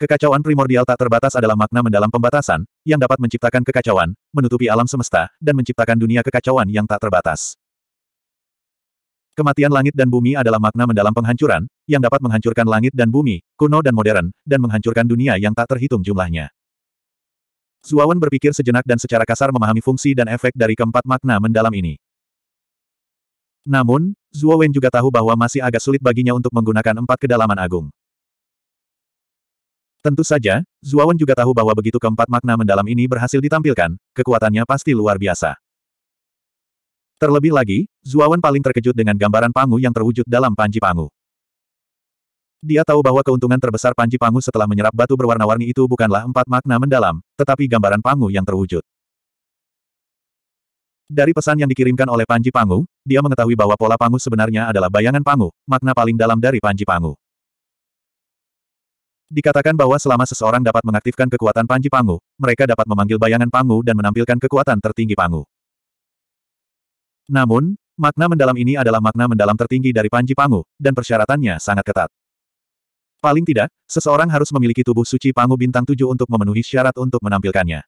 Kekacauan primordial tak terbatas adalah makna mendalam pembatasan, yang dapat menciptakan kekacauan, menutupi alam semesta, dan menciptakan dunia kekacauan yang tak terbatas. Kematian langit dan bumi adalah makna mendalam penghancuran, yang dapat menghancurkan langit dan bumi, kuno dan modern, dan menghancurkan dunia yang tak terhitung jumlahnya. Zuawan berpikir sejenak dan secara kasar memahami fungsi dan efek dari keempat makna mendalam ini. Namun, Zuawan juga tahu bahwa masih agak sulit baginya untuk menggunakan empat kedalaman agung. Tentu saja, Zuawan juga tahu bahwa begitu keempat makna mendalam ini berhasil ditampilkan, kekuatannya pasti luar biasa. Terlebih lagi, Zuawan paling terkejut dengan gambaran Pangu yang terwujud dalam Panji Pangu. Dia tahu bahwa keuntungan terbesar Panji Pangu setelah menyerap batu berwarna-warni itu bukanlah empat makna mendalam, tetapi gambaran Pangu yang terwujud. Dari pesan yang dikirimkan oleh Panji Pangu, dia mengetahui bahwa pola Pangu sebenarnya adalah bayangan Pangu, makna paling dalam dari Panji Pangu. Dikatakan bahwa selama seseorang dapat mengaktifkan kekuatan Panji Pangu, mereka dapat memanggil bayangan Pangu dan menampilkan kekuatan tertinggi Pangu. Namun, makna mendalam ini adalah makna mendalam tertinggi dari Panji Pangu, dan persyaratannya sangat ketat. Paling tidak, seseorang harus memiliki tubuh suci Pangu bintang tujuh untuk memenuhi syarat untuk menampilkannya.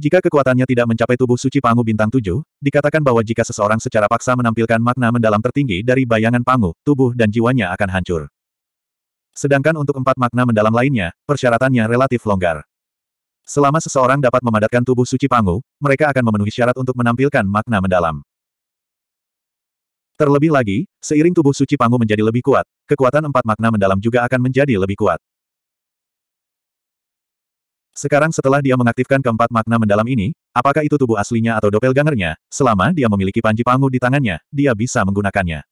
Jika kekuatannya tidak mencapai tubuh suci Pangu bintang tujuh, dikatakan bahwa jika seseorang secara paksa menampilkan makna mendalam tertinggi dari bayangan Pangu, tubuh dan jiwanya akan hancur. Sedangkan untuk empat makna mendalam lainnya, persyaratannya relatif longgar. Selama seseorang dapat memadatkan tubuh suci Pangu, mereka akan memenuhi syarat untuk menampilkan makna mendalam. Terlebih lagi, seiring tubuh suci Pangu menjadi lebih kuat, kekuatan empat makna mendalam juga akan menjadi lebih kuat. Sekarang setelah dia mengaktifkan keempat makna mendalam ini, apakah itu tubuh aslinya atau doppelgangernya, selama dia memiliki panji Pangu di tangannya, dia bisa menggunakannya.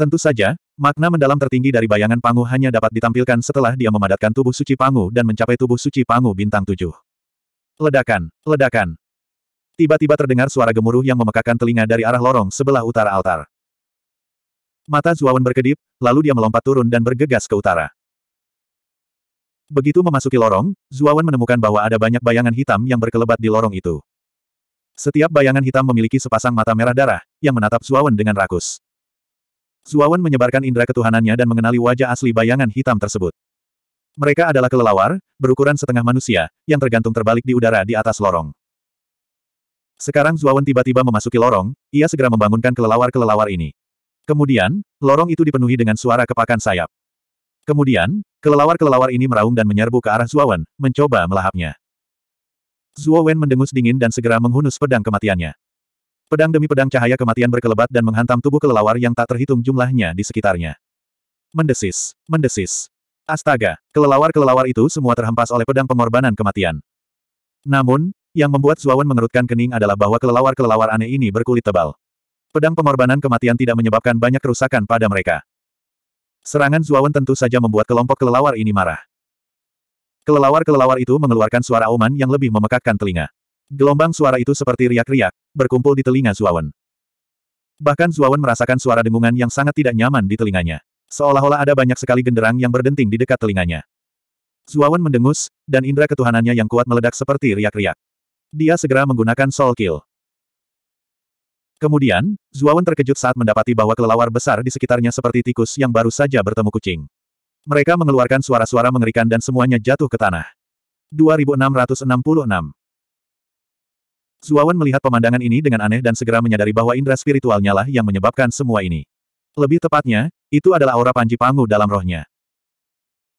Tentu saja, Makna mendalam tertinggi dari bayangan Pangu hanya dapat ditampilkan setelah dia memadatkan tubuh suci Pangu dan mencapai tubuh suci Pangu bintang tujuh. Ledakan, ledakan. Tiba-tiba terdengar suara gemuruh yang memekakan telinga dari arah lorong sebelah utara altar. Mata Zuawan berkedip, lalu dia melompat turun dan bergegas ke utara. Begitu memasuki lorong, Zuawan menemukan bahwa ada banyak bayangan hitam yang berkelebat di lorong itu. Setiap bayangan hitam memiliki sepasang mata merah darah, yang menatap Zuawan dengan rakus. Zuawan menyebarkan indera ketuhanannya dan mengenali wajah asli bayangan hitam tersebut. Mereka adalah kelelawar, berukuran setengah manusia, yang tergantung terbalik di udara di atas lorong. Sekarang Zuawan tiba-tiba memasuki lorong, ia segera membangunkan kelelawar-kelelawar ini. Kemudian, lorong itu dipenuhi dengan suara kepakan sayap. Kemudian, kelelawar-kelelawar ini meraung dan menyerbu ke arah Zuawan, mencoba melahapnya. Zuawan mendengus dingin dan segera menghunus pedang kematiannya. Pedang demi pedang cahaya kematian berkelebat dan menghantam tubuh kelelawar yang tak terhitung jumlahnya di sekitarnya. Mendesis, mendesis. Astaga, kelelawar-kelelawar itu semua terhempas oleh pedang pengorbanan kematian. Namun, yang membuat Zuawan mengerutkan kening adalah bahwa kelelawar-kelelawar aneh ini berkulit tebal. Pedang pengorbanan kematian tidak menyebabkan banyak kerusakan pada mereka. Serangan Zuawan tentu saja membuat kelompok kelelawar ini marah. Kelelawar-kelelawar itu mengeluarkan suara auman yang lebih memekakkan telinga. Gelombang suara itu seperti riak-riak, berkumpul di telinga Zuawan. Bahkan Zuawan merasakan suara dengungan yang sangat tidak nyaman di telinganya. Seolah-olah ada banyak sekali genderang yang berdenting di dekat telinganya. Zuawan mendengus, dan indera ketuhanannya yang kuat meledak seperti riak-riak. Dia segera menggunakan Soul Kill. Kemudian, Zuawan terkejut saat mendapati bahwa kelelawar besar di sekitarnya seperti tikus yang baru saja bertemu kucing. Mereka mengeluarkan suara-suara mengerikan dan semuanya jatuh ke tanah. 2666 Zuawan melihat pemandangan ini dengan aneh dan segera menyadari bahwa indera spiritualnya lah yang menyebabkan semua ini. Lebih tepatnya, itu adalah aura Panji Pangu dalam rohnya.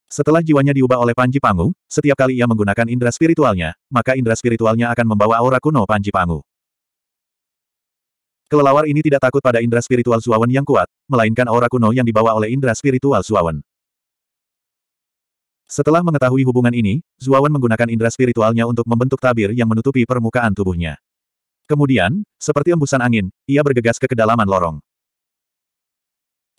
Setelah jiwanya diubah oleh Panji Pangu, setiap kali ia menggunakan indera spiritualnya, maka indera spiritualnya akan membawa aura kuno Panji Pangu. Kelelawar ini tidak takut pada indera spiritual Zuawan yang kuat, melainkan aura kuno yang dibawa oleh indera spiritual Zuawan. Setelah mengetahui hubungan ini, Zuawan menggunakan indera spiritualnya untuk membentuk tabir yang menutupi permukaan tubuhnya. Kemudian, seperti embusan angin, ia bergegas ke kedalaman lorong.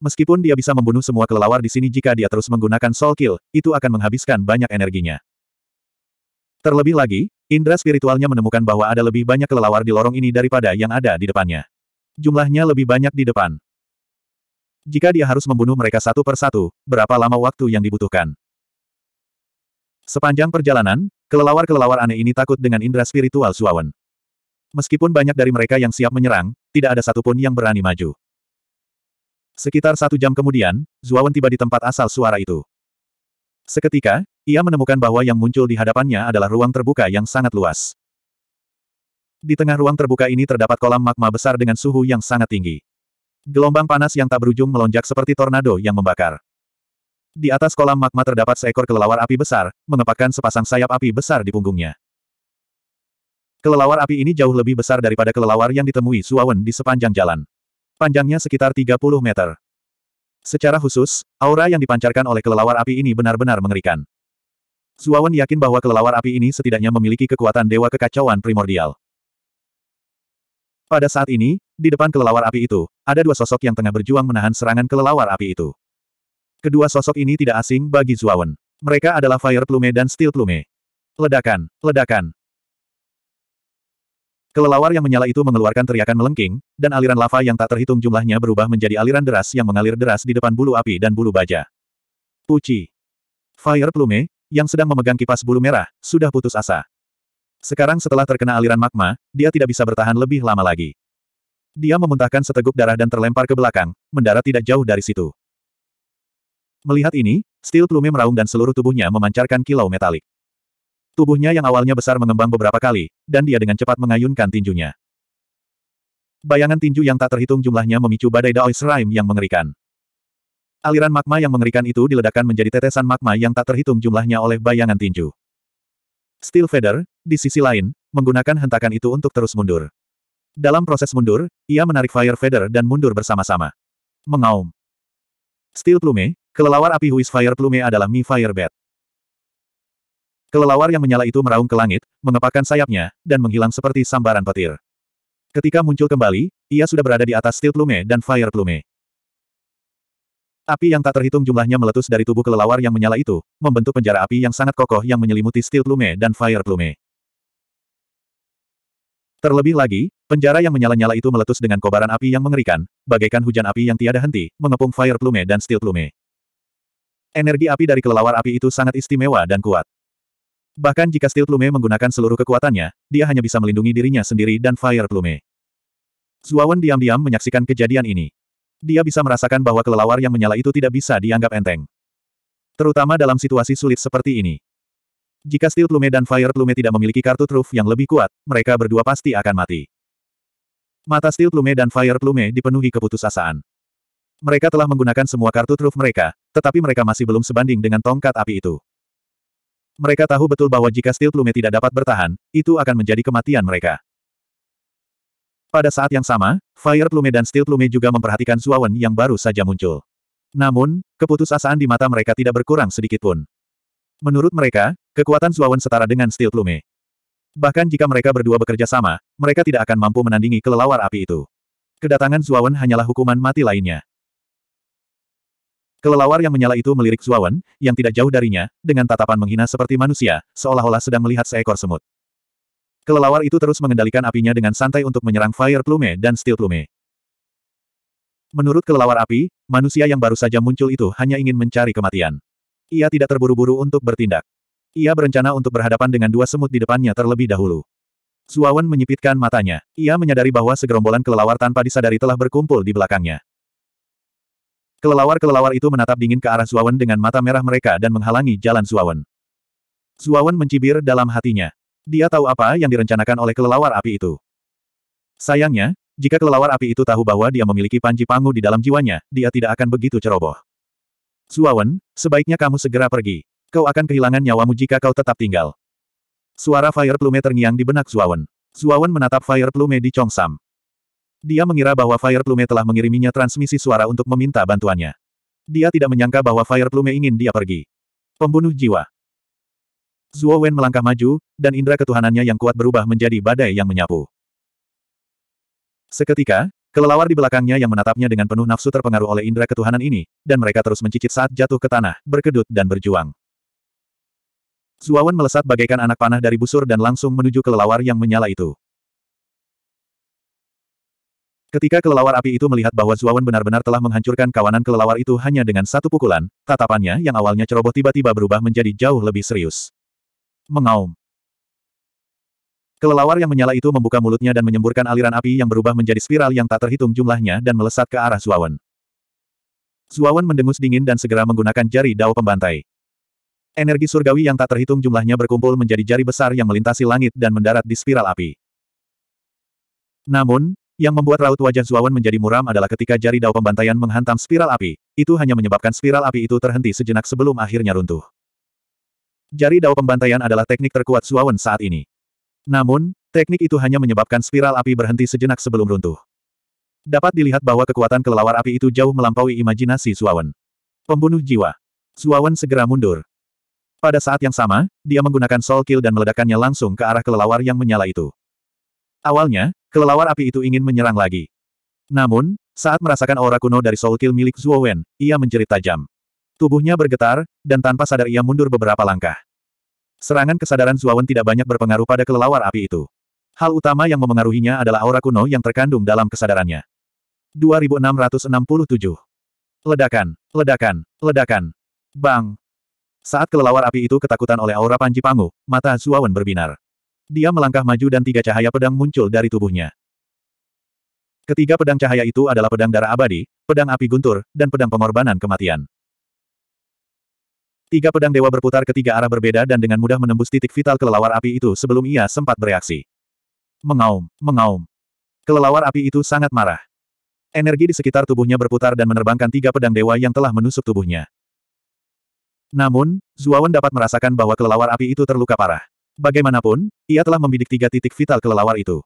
Meskipun dia bisa membunuh semua kelelawar di sini jika dia terus menggunakan soul kill, itu akan menghabiskan banyak energinya. Terlebih lagi, indera spiritualnya menemukan bahwa ada lebih banyak kelelawar di lorong ini daripada yang ada di depannya. Jumlahnya lebih banyak di depan. Jika dia harus membunuh mereka satu per satu, berapa lama waktu yang dibutuhkan? Sepanjang perjalanan, kelelawar-kelelawar aneh ini takut dengan indera spiritual Suawan. Meskipun banyak dari mereka yang siap menyerang, tidak ada satupun yang berani maju. Sekitar satu jam kemudian, Zuawan tiba di tempat asal suara itu. Seketika, ia menemukan bahwa yang muncul di hadapannya adalah ruang terbuka yang sangat luas. Di tengah ruang terbuka ini terdapat kolam magma besar dengan suhu yang sangat tinggi. Gelombang panas yang tak berujung melonjak seperti tornado yang membakar. Di atas kolam magma terdapat seekor kelelawar api besar, mengepakkan sepasang sayap api besar di punggungnya. Kelelawar api ini jauh lebih besar daripada kelelawar yang ditemui Suawen di sepanjang jalan. Panjangnya sekitar 30 meter. Secara khusus, aura yang dipancarkan oleh kelelawar api ini benar-benar mengerikan. Suawen yakin bahwa kelelawar api ini setidaknya memiliki kekuatan dewa kekacauan primordial. Pada saat ini, di depan kelelawar api itu, ada dua sosok yang tengah berjuang menahan serangan kelelawar api itu. Kedua sosok ini tidak asing bagi Zuawan. Mereka adalah Fire Plume dan Steel Plume. Ledakan, ledakan. Kelelawar yang menyala itu mengeluarkan teriakan melengking, dan aliran lava yang tak terhitung jumlahnya berubah menjadi aliran deras yang mengalir deras di depan bulu api dan bulu baja. Puci. Fire Plume, yang sedang memegang kipas bulu merah, sudah putus asa. Sekarang setelah terkena aliran magma, dia tidak bisa bertahan lebih lama lagi. Dia memuntahkan seteguk darah dan terlempar ke belakang, mendarat tidak jauh dari situ. Melihat ini, steel plume meraung dan seluruh tubuhnya memancarkan kilau metalik. Tubuhnya yang awalnya besar mengembang beberapa kali, dan dia dengan cepat mengayunkan tinjunya. Bayangan tinju yang tak terhitung jumlahnya memicu badai Daois Rime yang mengerikan. Aliran magma yang mengerikan itu diledakkan menjadi tetesan magma yang tak terhitung jumlahnya oleh bayangan tinju. Steel Feather, di sisi lain, menggunakan hentakan itu untuk terus mundur. Dalam proses mundur, ia menarik Fire Feather dan mundur bersama-sama. Mengaum. Steel Plume, Kelelawar api Huis Fire Plume adalah Mi Fire Bat. Kelelawar yang menyala itu meraung ke langit, mengepakkan sayapnya, dan menghilang seperti sambaran petir. Ketika muncul kembali, ia sudah berada di atas Steel Plume dan Fire Plume. Api yang tak terhitung jumlahnya meletus dari tubuh kelelawar yang menyala itu, membentuk penjara api yang sangat kokoh yang menyelimuti Steel Plume dan Fire Plume. Terlebih lagi, penjara yang menyala-nyala itu meletus dengan kobaran api yang mengerikan, bagaikan hujan api yang tiada henti, mengepung Fire Plume dan Steel Plume. Energi api dari kelelawar api itu sangat istimewa dan kuat. Bahkan jika Steel Plume menggunakan seluruh kekuatannya, dia hanya bisa melindungi dirinya sendiri dan Fire Plume. Zuawan diam-diam menyaksikan kejadian ini. Dia bisa merasakan bahwa kelelawar yang menyala itu tidak bisa dianggap enteng. Terutama dalam situasi sulit seperti ini. Jika Steel Plume dan Fire Plume tidak memiliki kartu truf yang lebih kuat, mereka berdua pasti akan mati. Mata Steel Plume dan Fire Plume dipenuhi keputusasaan. Mereka telah menggunakan semua kartu truf mereka, tetapi mereka masih belum sebanding dengan tongkat api itu. Mereka tahu betul bahwa jika Steel Plume tidak dapat bertahan, itu akan menjadi kematian mereka. Pada saat yang sama, Fire Plume dan Steel Plume juga memperhatikan Zuawan yang baru saja muncul. Namun, keputusasaan di mata mereka tidak berkurang sedikitpun. Menurut mereka, kekuatan Zuawan setara dengan Steel Plume. Bahkan jika mereka berdua bekerja sama, mereka tidak akan mampu menandingi kelelawar api itu. Kedatangan Zuawan hanyalah hukuman mati lainnya. Kelelawar yang menyala itu melirik Zuawan, yang tidak jauh darinya, dengan tatapan menghina seperti manusia, seolah-olah sedang melihat seekor semut. Kelelawar itu terus mengendalikan apinya dengan santai untuk menyerang Fire Plume dan Steel Plume. Menurut kelelawar api, manusia yang baru saja muncul itu hanya ingin mencari kematian. Ia tidak terburu-buru untuk bertindak. Ia berencana untuk berhadapan dengan dua semut di depannya terlebih dahulu. Zuawan menyipitkan matanya. Ia menyadari bahwa segerombolan kelelawar tanpa disadari telah berkumpul di belakangnya. Kelelawar-kelelawar itu menatap dingin ke arah Suawen dengan mata merah mereka dan menghalangi jalan Suawen. Suawen mencibir dalam hatinya. Dia tahu apa yang direncanakan oleh kelelawar api itu. Sayangnya, jika kelelawar api itu tahu bahwa dia memiliki panji pangu di dalam jiwanya, dia tidak akan begitu ceroboh. Suawen, sebaiknya kamu segera pergi. Kau akan kehilangan nyawamu jika kau tetap tinggal. Suara Fire Plume terngiang di benak Suawen. Suawen menatap Fire Plume di Chongsam. Dia mengira bahwa Fire Plume telah mengiriminya transmisi suara untuk meminta bantuannya. Dia tidak menyangka bahwa Fire Plume ingin dia pergi. Pembunuh jiwa. Zuo Wen melangkah maju, dan indera ketuhanannya yang kuat berubah menjadi badai yang menyapu. Seketika, kelelawar di belakangnya yang menatapnya dengan penuh nafsu terpengaruh oleh indera ketuhanan ini, dan mereka terus mencicit saat jatuh ke tanah, berkedut dan berjuang. Zuawan melesat bagaikan anak panah dari busur dan langsung menuju kelelawar yang menyala itu. Ketika kelelawar api itu melihat bahwa Zuawan benar-benar telah menghancurkan kawanan kelelawar itu hanya dengan satu pukulan, tatapannya yang awalnya ceroboh tiba-tiba berubah menjadi jauh lebih serius. Mengaum. Kelelawar yang menyala itu membuka mulutnya dan menyemburkan aliran api yang berubah menjadi spiral yang tak terhitung jumlahnya dan melesat ke arah Zuawan. Zuawan mendengus dingin dan segera menggunakan jari dao pembantai. Energi surgawi yang tak terhitung jumlahnya berkumpul menjadi jari besar yang melintasi langit dan mendarat di spiral api. Namun, yang membuat raut wajah Zuawan menjadi muram adalah ketika jari dao pembantaian menghantam spiral api, itu hanya menyebabkan spiral api itu terhenti sejenak sebelum akhirnya runtuh. Jari dao pembantaian adalah teknik terkuat Zuawan saat ini. Namun, teknik itu hanya menyebabkan spiral api berhenti sejenak sebelum runtuh. Dapat dilihat bahwa kekuatan kelelawar api itu jauh melampaui imajinasi Zuawan. Pembunuh jiwa. Zuawan segera mundur. Pada saat yang sama, dia menggunakan soul kill dan meledakannya langsung ke arah kelelawar yang menyala itu. Awalnya, kelelawar api itu ingin menyerang lagi. Namun, saat merasakan aura kuno dari Soul Kill milik Zuo Wen, ia menjerit tajam. Tubuhnya bergetar, dan tanpa sadar ia mundur beberapa langkah. Serangan kesadaran Zuo Wen tidak banyak berpengaruh pada kelelawar api itu. Hal utama yang memengaruhinya adalah aura kuno yang terkandung dalam kesadarannya. 2667. Ledakan, ledakan, ledakan. Bang! Saat kelelawar api itu ketakutan oleh aura Panji Pangu, mata Wen berbinar. Dia melangkah maju dan tiga cahaya pedang muncul dari tubuhnya. Ketiga pedang cahaya itu adalah pedang darah abadi, pedang api guntur, dan pedang pengorbanan kematian. Tiga pedang dewa berputar ke tiga arah berbeda dan dengan mudah menembus titik vital kelelawar api itu sebelum ia sempat bereaksi. Mengaum, mengaum. Kelelawar api itu sangat marah. Energi di sekitar tubuhnya berputar dan menerbangkan tiga pedang dewa yang telah menusuk tubuhnya. Namun, Zuawan dapat merasakan bahwa kelelawar api itu terluka parah. Bagaimanapun, ia telah membidik tiga titik vital kelelawar itu.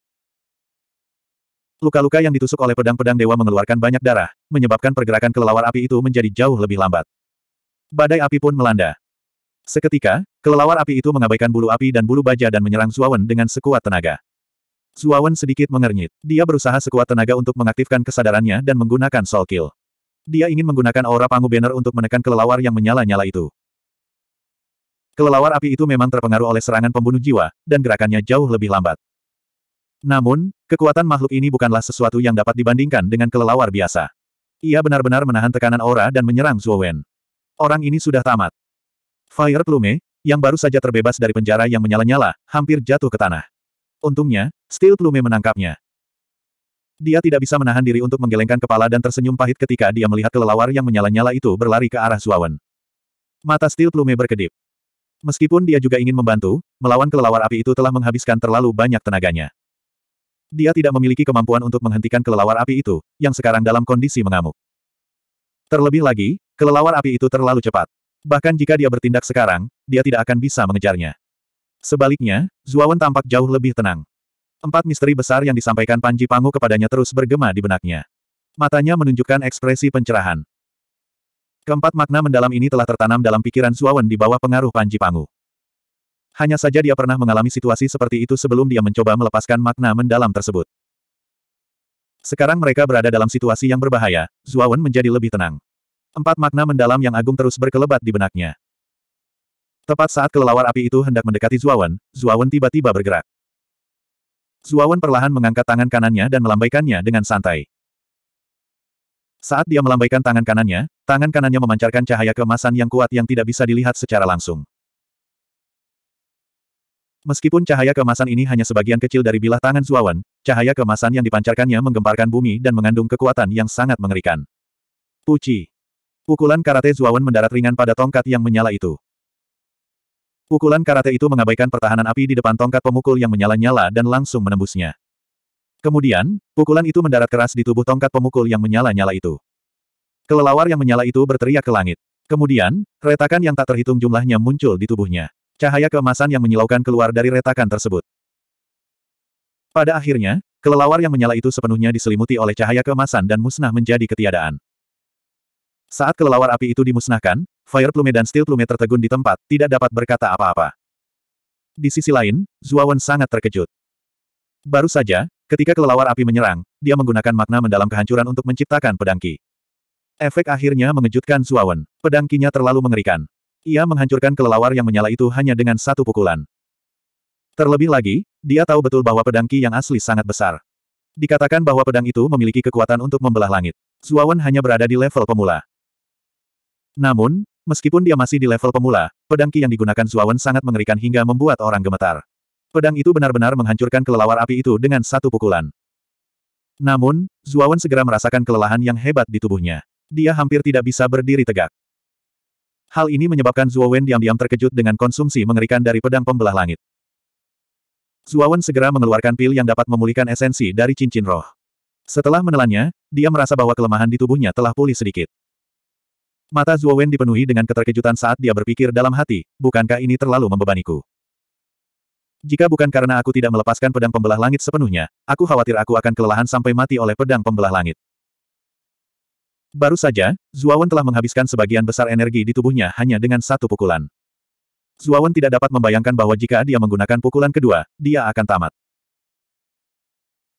Luka-luka yang ditusuk oleh pedang-pedang dewa mengeluarkan banyak darah, menyebabkan pergerakan kelelawar api itu menjadi jauh lebih lambat. Badai api pun melanda. Seketika, kelelawar api itu mengabaikan bulu api dan bulu baja dan menyerang Zuawan dengan sekuat tenaga. Zuawan sedikit mengernyit. Dia berusaha sekuat tenaga untuk mengaktifkan kesadarannya dan menggunakan soul kill. Dia ingin menggunakan aura pangu banner untuk menekan kelelawar yang menyala-nyala itu. Kelelawar api itu memang terpengaruh oleh serangan pembunuh jiwa, dan gerakannya jauh lebih lambat. Namun, kekuatan makhluk ini bukanlah sesuatu yang dapat dibandingkan dengan kelelawar biasa. Ia benar-benar menahan tekanan aura dan menyerang Wen. Orang ini sudah tamat. Fire Plume, yang baru saja terbebas dari penjara yang menyala-nyala, hampir jatuh ke tanah. Untungnya, Steel Plume menangkapnya. Dia tidak bisa menahan diri untuk menggelengkan kepala dan tersenyum pahit ketika dia melihat kelelawar yang menyala-nyala itu berlari ke arah Wen. Mata Steel Plume berkedip. Meskipun dia juga ingin membantu, melawan kelelawar api itu telah menghabiskan terlalu banyak tenaganya. Dia tidak memiliki kemampuan untuk menghentikan kelelawar api itu, yang sekarang dalam kondisi mengamuk. Terlebih lagi, kelelawar api itu terlalu cepat. Bahkan jika dia bertindak sekarang, dia tidak akan bisa mengejarnya. Sebaliknya, Zuawan tampak jauh lebih tenang. Empat misteri besar yang disampaikan Panji Pangu kepadanya terus bergema di benaknya. Matanya menunjukkan ekspresi pencerahan. Keempat makna mendalam ini telah tertanam dalam pikiran Suawan di bawah pengaruh Panji Pangu. Hanya saja dia pernah mengalami situasi seperti itu sebelum dia mencoba melepaskan makna mendalam tersebut. Sekarang mereka berada dalam situasi yang berbahaya, Zuawan menjadi lebih tenang. Empat makna mendalam yang agung terus berkelebat di benaknya. Tepat saat kelelawar api itu hendak mendekati Zuawan, Zuawan tiba-tiba bergerak. Zuawan perlahan mengangkat tangan kanannya dan melambaikannya dengan santai. Saat dia melambaikan tangan kanannya, tangan kanannya memancarkan cahaya kemasan yang kuat yang tidak bisa dilihat secara langsung. Meskipun cahaya kemasan ini hanya sebagian kecil dari bilah tangan Zuawan, cahaya kemasan yang dipancarkannya menggemparkan bumi dan mengandung kekuatan yang sangat mengerikan. Puci. Pukulan karate Zuawan mendarat ringan pada tongkat yang menyala itu. Pukulan karate itu mengabaikan pertahanan api di depan tongkat pemukul yang menyala-nyala dan langsung menembusnya. Kemudian, pukulan itu mendarat keras di tubuh tongkat pemukul yang menyala-nyala itu. Kelelawar yang menyala itu berteriak ke langit. Kemudian, retakan yang tak terhitung jumlahnya muncul di tubuhnya. Cahaya keemasan yang menyilaukan keluar dari retakan tersebut. Pada akhirnya, kelelawar yang menyala itu sepenuhnya diselimuti oleh cahaya keemasan dan musnah menjadi ketiadaan. Saat kelelawar api itu dimusnahkan, Fire Plume dan Steel Plume tertegun di tempat, tidak dapat berkata apa-apa. Di sisi lain, Zuawan sangat terkejut. Baru saja, Ketika kelelawar api menyerang, dia menggunakan makna mendalam kehancuran untuk menciptakan pedangki. Efek akhirnya mengejutkan Suawen. Pedangkinya terlalu mengerikan. Ia menghancurkan kelelawar yang menyala itu hanya dengan satu pukulan. Terlebih lagi, dia tahu betul bahwa pedangki yang asli sangat besar. Dikatakan bahwa pedang itu memiliki kekuatan untuk membelah langit. Zuawan hanya berada di level pemula. Namun, meskipun dia masih di level pemula, pedangki yang digunakan Zuawan sangat mengerikan hingga membuat orang gemetar pedang itu benar-benar menghancurkan kelelawar api itu dengan satu pukulan. Namun, Zuawan segera merasakan kelelahan yang hebat di tubuhnya. Dia hampir tidak bisa berdiri tegak. Hal ini menyebabkan Zuawan diam-diam terkejut dengan konsumsi mengerikan dari pedang pembelah langit. Zuawan segera mengeluarkan pil yang dapat memulihkan esensi dari cincin roh. Setelah menelannya, dia merasa bahwa kelemahan di tubuhnya telah pulih sedikit. Mata Zuawan dipenuhi dengan keterkejutan saat dia berpikir dalam hati, bukankah ini terlalu membebaniku? Jika bukan karena aku tidak melepaskan pedang pembelah langit sepenuhnya, aku khawatir aku akan kelelahan sampai mati oleh pedang pembelah langit. Baru saja, Zuawan telah menghabiskan sebagian besar energi di tubuhnya hanya dengan satu pukulan. Zuawan tidak dapat membayangkan bahwa jika dia menggunakan pukulan kedua, dia akan tamat.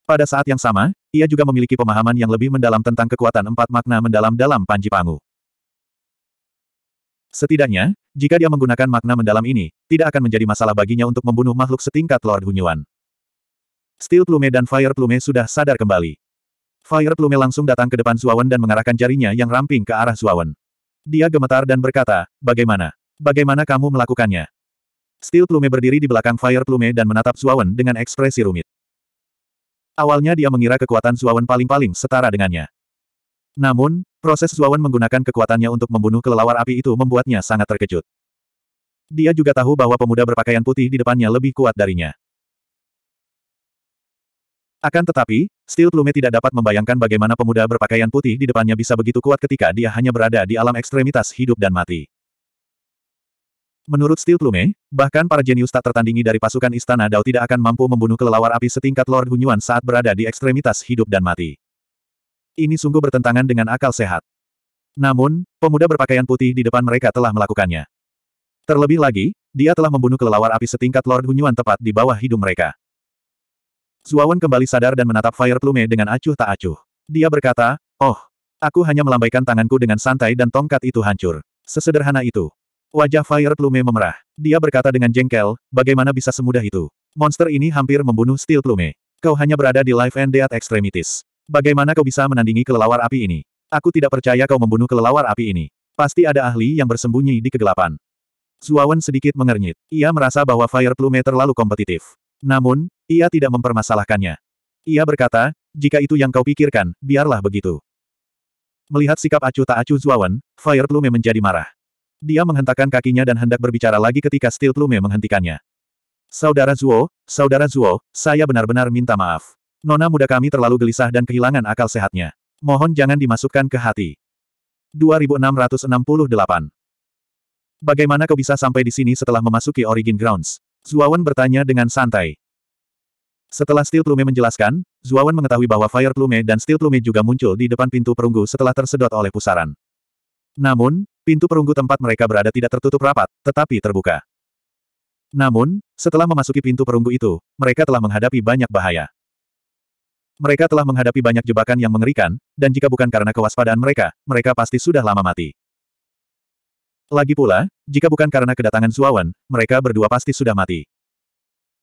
Pada saat yang sama, ia juga memiliki pemahaman yang lebih mendalam tentang kekuatan empat makna mendalam dalam Panji Pangu. Setidaknya, jika dia menggunakan makna mendalam ini, tidak akan menjadi masalah baginya untuk membunuh makhluk setingkat Lord Hunyuan. Steel Plume dan Fire Plume sudah sadar kembali. Fire Plume langsung datang ke depan Zuawan dan mengarahkan jarinya yang ramping ke arah Zuawan. Dia gemetar dan berkata, bagaimana? Bagaimana kamu melakukannya? Steel Plume berdiri di belakang Fire Plume dan menatap Zuawan dengan ekspresi rumit. Awalnya dia mengira kekuatan Zuawan paling-paling setara dengannya. Namun, proses Zuawan menggunakan kekuatannya untuk membunuh kelelawar api itu membuatnya sangat terkejut. Dia juga tahu bahwa pemuda berpakaian putih di depannya lebih kuat darinya. Akan tetapi, Steel Plume tidak dapat membayangkan bagaimana pemuda berpakaian putih di depannya bisa begitu kuat ketika dia hanya berada di alam ekstremitas hidup dan mati. Menurut Steel Plume, bahkan para jenius tak tertandingi dari pasukan Istana Dao tidak akan mampu membunuh kelelawar api setingkat Lord Hunyuan saat berada di ekstremitas hidup dan mati. Ini sungguh bertentangan dengan akal sehat. Namun, pemuda berpakaian putih di depan mereka telah melakukannya. Terlebih lagi, dia telah membunuh kelelawar api setingkat Lord Hunyuan tepat di bawah hidung mereka. Zuawan kembali sadar dan menatap Fire Plume dengan acuh tak acuh. Dia berkata, Oh, aku hanya melambaikan tanganku dengan santai dan tongkat itu hancur. Sesederhana itu. Wajah Fire Plume memerah. Dia berkata dengan jengkel, bagaimana bisa semudah itu? Monster ini hampir membunuh Steel Plume. Kau hanya berada di Life and Death Extremities. Bagaimana kau bisa menandingi kelelawar api ini? Aku tidak percaya kau membunuh kelelawar api ini. Pasti ada ahli yang bersembunyi di kegelapan. Zuawan sedikit mengernyit. Ia merasa bahwa Fire Plume terlalu kompetitif. Namun, ia tidak mempermasalahkannya. Ia berkata, jika itu yang kau pikirkan, biarlah begitu. Melihat sikap acuh tak acuh Zuawan, Fire Plume menjadi marah. Dia menghentakkan kakinya dan hendak berbicara lagi ketika Steel Plume menghentikannya. Saudara Zuo, Saudara Zuo, saya benar-benar minta maaf. Nona muda kami terlalu gelisah dan kehilangan akal sehatnya. Mohon jangan dimasukkan ke hati. 2668. Bagaimana kau bisa sampai di sini setelah memasuki Origin Grounds? Zuawan bertanya dengan santai. Setelah Steel Plume menjelaskan, Zuawan mengetahui bahwa Fire Plume dan Steel Plume juga muncul di depan pintu perunggu setelah tersedot oleh pusaran. Namun, pintu perunggu tempat mereka berada tidak tertutup rapat, tetapi terbuka. Namun, setelah memasuki pintu perunggu itu, mereka telah menghadapi banyak bahaya. Mereka telah menghadapi banyak jebakan yang mengerikan, dan jika bukan karena kewaspadaan mereka, mereka pasti sudah lama mati. Lagi pula, jika bukan karena kedatangan Zuawan, mereka berdua pasti sudah mati.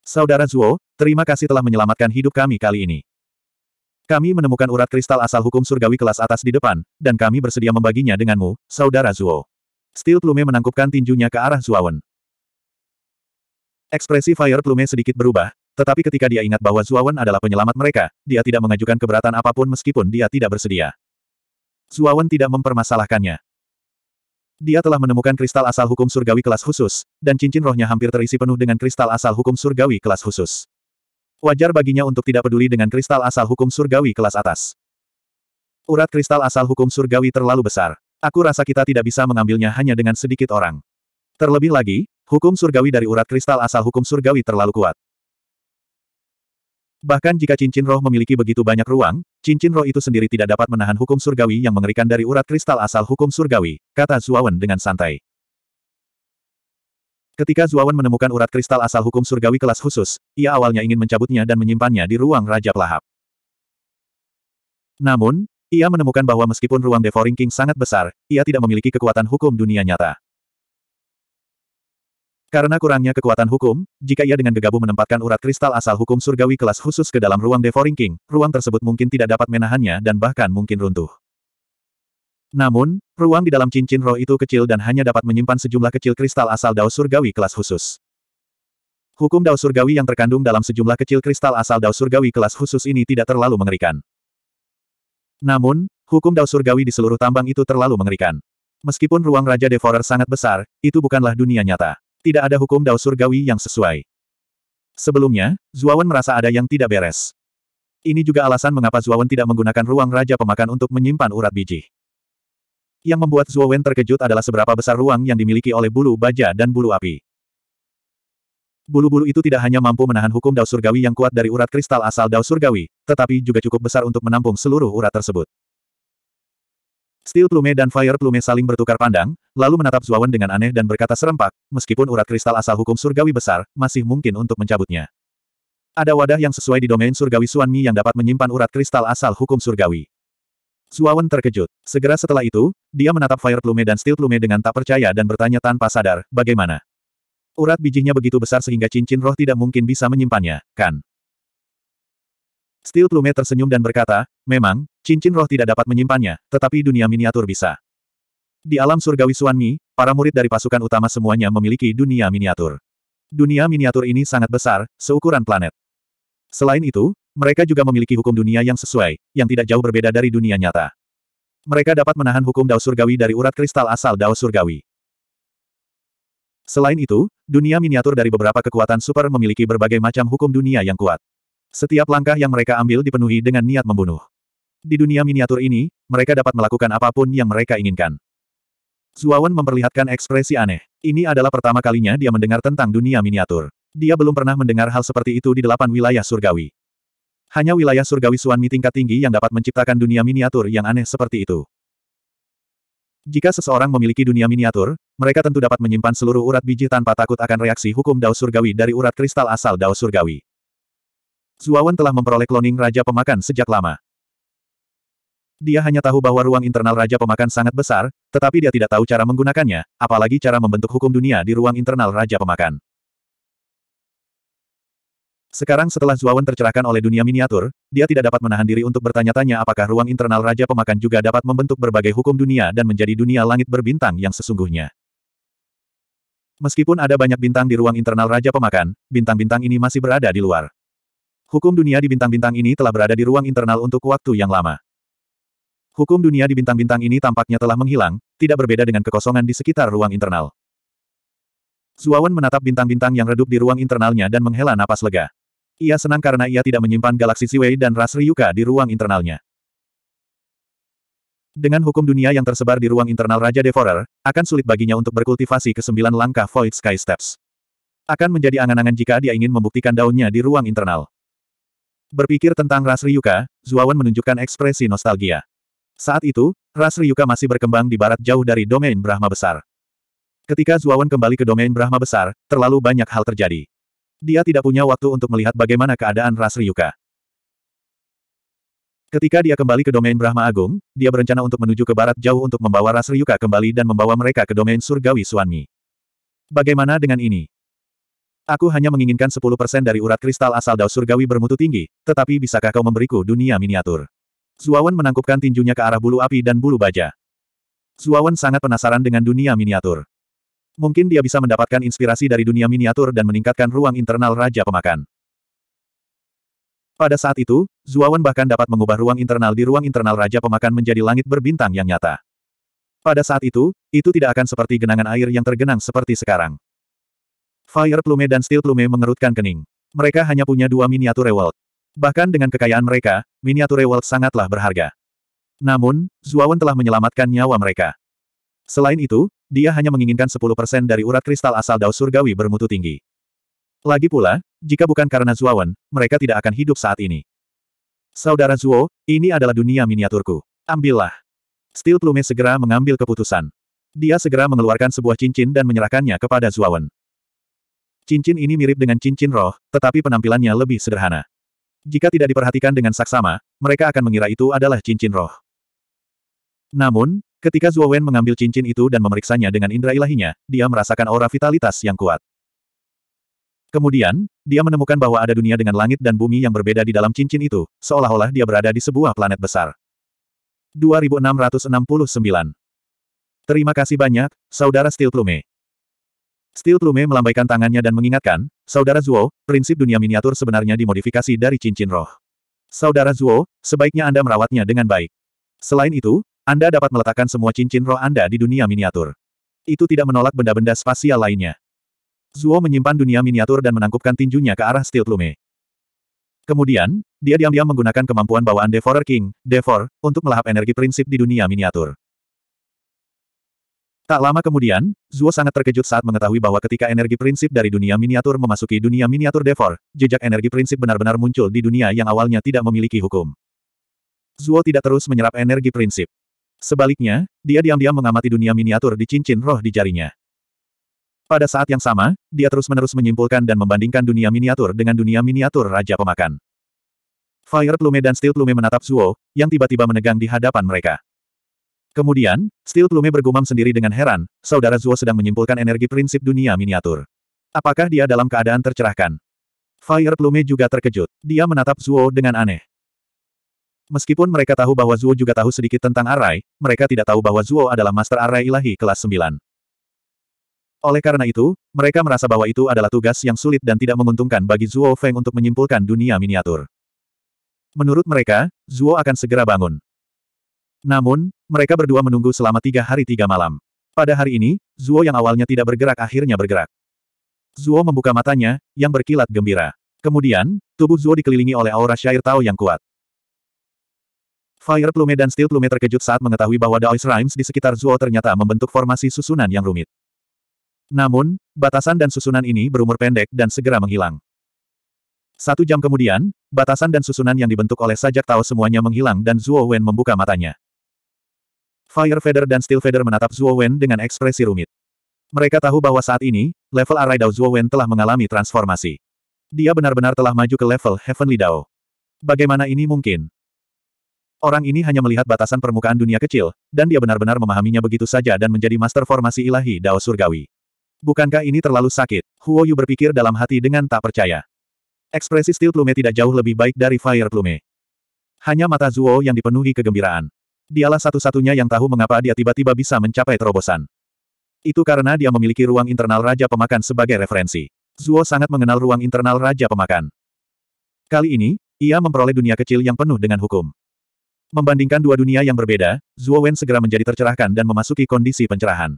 Saudara Zuo, terima kasih telah menyelamatkan hidup kami kali ini. Kami menemukan urat kristal asal hukum surgawi kelas atas di depan, dan kami bersedia membaginya denganmu, Saudara Zuo. Steel Plume menangkupkan tinjunya ke arah Zuawan. Ekspresi Fire Plume sedikit berubah, tetapi ketika dia ingat bahwa Zuawan adalah penyelamat mereka, dia tidak mengajukan keberatan apapun meskipun dia tidak bersedia. Zuawan tidak mempermasalahkannya. Dia telah menemukan kristal asal hukum surgawi kelas khusus, dan cincin rohnya hampir terisi penuh dengan kristal asal hukum surgawi kelas khusus. Wajar baginya untuk tidak peduli dengan kristal asal hukum surgawi kelas atas. Urat kristal asal hukum surgawi terlalu besar. Aku rasa kita tidak bisa mengambilnya hanya dengan sedikit orang. Terlebih lagi, hukum surgawi dari urat kristal asal hukum surgawi terlalu kuat. Bahkan jika cincin roh memiliki begitu banyak ruang, cincin roh itu sendiri tidak dapat menahan hukum surgawi yang mengerikan dari urat kristal asal hukum surgawi, kata Zuawan dengan santai. Ketika Zuawan menemukan urat kristal asal hukum surgawi kelas khusus, ia awalnya ingin mencabutnya dan menyimpannya di ruang Raja Pelahap. Namun, ia menemukan bahwa meskipun ruang Devouring King sangat besar, ia tidak memiliki kekuatan hukum dunia nyata. Karena kurangnya kekuatan hukum, jika ia dengan gegabah menempatkan urat kristal asal hukum surgawi kelas khusus ke dalam ruang Devouring King, ruang tersebut mungkin tidak dapat menahannya dan bahkan mungkin runtuh. Namun, ruang di dalam cincin roh itu kecil dan hanya dapat menyimpan sejumlah kecil kristal asal dao surgawi kelas khusus. Hukum dao surgawi yang terkandung dalam sejumlah kecil kristal asal dao surgawi kelas khusus ini tidak terlalu mengerikan. Namun, hukum dao surgawi di seluruh tambang itu terlalu mengerikan. Meskipun ruang Raja Devourer sangat besar, itu bukanlah dunia nyata. Tidak ada hukum dao surgawi yang sesuai. Sebelumnya, Zuawan merasa ada yang tidak beres. Ini juga alasan mengapa Zuawan tidak menggunakan ruang Raja Pemakan untuk menyimpan urat biji. Yang membuat Zuawan terkejut adalah seberapa besar ruang yang dimiliki oleh bulu baja dan bulu api. Bulu-bulu itu tidak hanya mampu menahan hukum Dao Surgawi yang kuat dari urat kristal asal Dao Surgawi, tetapi juga cukup besar untuk menampung seluruh urat tersebut. Steel Plume dan Fire Plume saling bertukar pandang, lalu menatap Zuawan dengan aneh dan berkata serempak, meskipun urat kristal asal hukum surgawi besar, masih mungkin untuk mencabutnya. Ada wadah yang sesuai di domain surgawi Suanmi yang dapat menyimpan urat kristal asal hukum surgawi. Zuawan terkejut. Segera setelah itu, dia menatap Fire Plume dan Steel Plume dengan tak percaya dan bertanya tanpa sadar, bagaimana? Urat bijinya begitu besar sehingga cincin roh tidak mungkin bisa menyimpannya, kan? Steel Plume tersenyum dan berkata, memang, cincin roh tidak dapat menyimpannya, tetapi dunia miniatur bisa. Di alam surgawi Suanmi, para murid dari pasukan utama semuanya memiliki dunia miniatur. Dunia miniatur ini sangat besar, seukuran planet. Selain itu, mereka juga memiliki hukum dunia yang sesuai, yang tidak jauh berbeda dari dunia nyata. Mereka dapat menahan hukum Dao Surgawi dari urat kristal asal Dao Surgawi. Selain itu, dunia miniatur dari beberapa kekuatan super memiliki berbagai macam hukum dunia yang kuat. Setiap langkah yang mereka ambil dipenuhi dengan niat membunuh. Di dunia miniatur ini, mereka dapat melakukan apapun yang mereka inginkan. Zuawan memperlihatkan ekspresi aneh. Ini adalah pertama kalinya dia mendengar tentang dunia miniatur. Dia belum pernah mendengar hal seperti itu di delapan wilayah surgawi. Hanya wilayah surgawi Suanmi tingkat tinggi yang dapat menciptakan dunia miniatur yang aneh seperti itu. Jika seseorang memiliki dunia miniatur, mereka tentu dapat menyimpan seluruh urat biji tanpa takut akan reaksi hukum Dao Surgawi dari urat kristal asal Dao Surgawi. Zuawan telah memperoleh kloning Raja Pemakan sejak lama. Dia hanya tahu bahwa ruang internal Raja Pemakan sangat besar, tetapi dia tidak tahu cara menggunakannya, apalagi cara membentuk hukum dunia di ruang internal Raja Pemakan. Sekarang setelah Zuawan tercerahkan oleh dunia miniatur, dia tidak dapat menahan diri untuk bertanya-tanya apakah ruang internal Raja Pemakan juga dapat membentuk berbagai hukum dunia dan menjadi dunia langit berbintang yang sesungguhnya. Meskipun ada banyak bintang di ruang internal Raja Pemakan, bintang-bintang ini masih berada di luar. Hukum dunia di bintang-bintang ini telah berada di ruang internal untuk waktu yang lama. Hukum dunia di bintang-bintang ini tampaknya telah menghilang, tidak berbeda dengan kekosongan di sekitar ruang internal. Zuawan menatap bintang-bintang yang redup di ruang internalnya dan menghela napas lega. Ia senang karena ia tidak menyimpan galaksi Siwei dan Ras Ryuka di ruang internalnya. Dengan hukum dunia yang tersebar di ruang internal Raja Devorer, akan sulit baginya untuk berkultivasi ke sembilan langkah Void Sky Steps. Akan menjadi angan-angan jika dia ingin membuktikan daunnya di ruang internal. Berpikir tentang ras Ryuka, Zuawan menunjukkan ekspresi nostalgia. Saat itu, ras Ryuka masih berkembang di barat jauh dari domain Brahma Besar. Ketika Zuawan kembali ke domain Brahma Besar, terlalu banyak hal terjadi. Dia tidak punya waktu untuk melihat bagaimana keadaan ras Ryuka. Ketika dia kembali ke domain Brahma Agung, dia berencana untuk menuju ke barat jauh untuk membawa ras Ryuka kembali dan membawa mereka ke domain surgawi Suanmi. Bagaimana dengan ini? Aku hanya menginginkan 10% dari urat kristal asal Dao Surgawi bermutu tinggi, tetapi bisakah kau memberiku dunia miniatur? Zuawan menangkupkan tinjunya ke arah bulu api dan bulu baja. Zuawan sangat penasaran dengan dunia miniatur. Mungkin dia bisa mendapatkan inspirasi dari dunia miniatur dan meningkatkan ruang internal Raja Pemakan. Pada saat itu, Zuawan bahkan dapat mengubah ruang internal di ruang internal Raja Pemakan menjadi langit berbintang yang nyata. Pada saat itu, itu tidak akan seperti genangan air yang tergenang seperti sekarang. Fire Plume dan Steel Plume mengerutkan kening. Mereka hanya punya dua miniatur Rewald. Bahkan dengan kekayaan mereka, miniatur Rewald sangatlah berharga. Namun, Zuawan telah menyelamatkan nyawa mereka. Selain itu, dia hanya menginginkan 10% dari urat kristal asal Dao Surgawi bermutu tinggi. Lagi pula, jika bukan karena Zuawan, mereka tidak akan hidup saat ini. Saudara Zuo, ini adalah dunia miniaturku. Ambillah. Steel Plume segera mengambil keputusan. Dia segera mengeluarkan sebuah cincin dan menyerahkannya kepada Zuawan. Cincin ini mirip dengan cincin roh, tetapi penampilannya lebih sederhana. Jika tidak diperhatikan dengan saksama, mereka akan mengira itu adalah cincin roh. Namun, ketika Zuo Wen mengambil cincin itu dan memeriksanya dengan indera ilahinya, dia merasakan aura vitalitas yang kuat. Kemudian, dia menemukan bahwa ada dunia dengan langit dan bumi yang berbeda di dalam cincin itu, seolah-olah dia berada di sebuah planet besar. 2669 Terima kasih banyak, Saudara Steel Plume. Steel Plume melambaikan tangannya dan mengingatkan, Saudara Zuo, prinsip dunia miniatur sebenarnya dimodifikasi dari cincin roh. Saudara Zuo, sebaiknya Anda merawatnya dengan baik. Selain itu, Anda dapat meletakkan semua cincin roh Anda di dunia miniatur. Itu tidak menolak benda-benda spasial lainnya. Zuo menyimpan dunia miniatur dan menangkupkan tinjunya ke arah Steel Plume. Kemudian, dia diam-diam menggunakan kemampuan bawaan Devorer King, Devor, untuk melahap energi prinsip di dunia miniatur. Tak lama kemudian, Zuo sangat terkejut saat mengetahui bahwa ketika energi prinsip dari dunia miniatur memasuki dunia miniatur Devor, jejak energi prinsip benar-benar muncul di dunia yang awalnya tidak memiliki hukum. Zuo tidak terus menyerap energi prinsip. Sebaliknya, dia diam-diam mengamati dunia miniatur di cincin roh di jarinya. Pada saat yang sama, dia terus-menerus menyimpulkan dan membandingkan dunia miniatur dengan dunia miniatur Raja Pemakan. Fire Plume dan Steel Plume menatap Zuo, yang tiba-tiba menegang di hadapan mereka. Kemudian, Steel Plume bergumam sendiri dengan heran, Saudara Zuo sedang menyimpulkan energi prinsip dunia miniatur. Apakah dia dalam keadaan tercerahkan? Fire Plume juga terkejut. Dia menatap Zuo dengan aneh. Meskipun mereka tahu bahwa Zuo juga tahu sedikit tentang Arai, mereka tidak tahu bahwa Zuo adalah Master Arai Ilahi kelas 9. Oleh karena itu, mereka merasa bahwa itu adalah tugas yang sulit dan tidak menguntungkan bagi Zuo Feng untuk menyimpulkan dunia miniatur. Menurut mereka, Zuo akan segera bangun. Namun, mereka berdua menunggu selama tiga hari tiga malam. Pada hari ini, Zuo yang awalnya tidak bergerak akhirnya bergerak. Zuo membuka matanya, yang berkilat gembira. Kemudian, tubuh Zuo dikelilingi oleh aura syair Tao yang kuat. Fire Plume dan Steel Plume terkejut saat mengetahui bahwa Daois Rhymes di sekitar Zuo ternyata membentuk formasi susunan yang rumit. Namun, batasan dan susunan ini berumur pendek dan segera menghilang. Satu jam kemudian, batasan dan susunan yang dibentuk oleh sajak Tao semuanya menghilang dan Zuo Wen membuka matanya. Fire Feather dan Steel Feather menatap Zhuo Wen dengan ekspresi rumit. Mereka tahu bahwa saat ini, level Arai Dao Zhuo Wen telah mengalami transformasi. Dia benar-benar telah maju ke level Heavenly Dao. Bagaimana ini mungkin? Orang ini hanya melihat batasan permukaan dunia kecil, dan dia benar-benar memahaminya begitu saja dan menjadi master formasi ilahi Dao Surgawi. Bukankah ini terlalu sakit? Huo Yu berpikir dalam hati dengan tak percaya. Ekspresi Steel Plume tidak jauh lebih baik dari Fire Plume. Hanya mata Zuo yang dipenuhi kegembiraan. Dialah satu-satunya yang tahu mengapa dia tiba-tiba bisa mencapai terobosan. Itu karena dia memiliki ruang internal Raja Pemakan sebagai referensi. Zuo sangat mengenal ruang internal Raja Pemakan. Kali ini, ia memperoleh dunia kecil yang penuh dengan hukum. Membandingkan dua dunia yang berbeda, Zuo Wen segera menjadi tercerahkan dan memasuki kondisi pencerahan.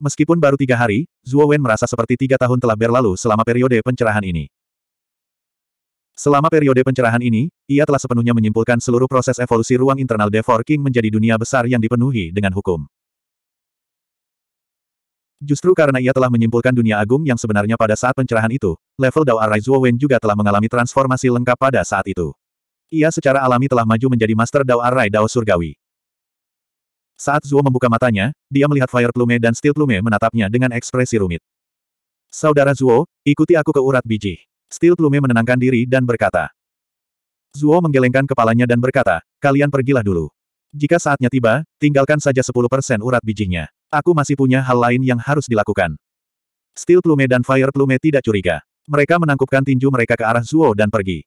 Meskipun baru tiga hari, Zuo Wen merasa seperti tiga tahun telah berlalu selama periode pencerahan ini. Selama periode pencerahan ini, ia telah sepenuhnya menyimpulkan seluruh proses evolusi ruang internal Devor King menjadi dunia besar yang dipenuhi dengan hukum. Justru karena ia telah menyimpulkan dunia agung yang sebenarnya pada saat pencerahan itu, level Dao Arai Wen juga telah mengalami transformasi lengkap pada saat itu. Ia secara alami telah maju menjadi Master Dao Arai Dao Surgawi. Saat Zuo membuka matanya, dia melihat Fire Plume dan Steel Plume menatapnya dengan ekspresi rumit. Saudara Zuo, ikuti aku ke urat biji. Steel Plume menenangkan diri dan berkata. Zuo menggelengkan kepalanya dan berkata, kalian pergilah dulu. Jika saatnya tiba, tinggalkan saja 10% urat bijinya. Aku masih punya hal lain yang harus dilakukan. Steel Plume dan Fire Plume tidak curiga. Mereka menangkupkan tinju mereka ke arah Zuo dan pergi.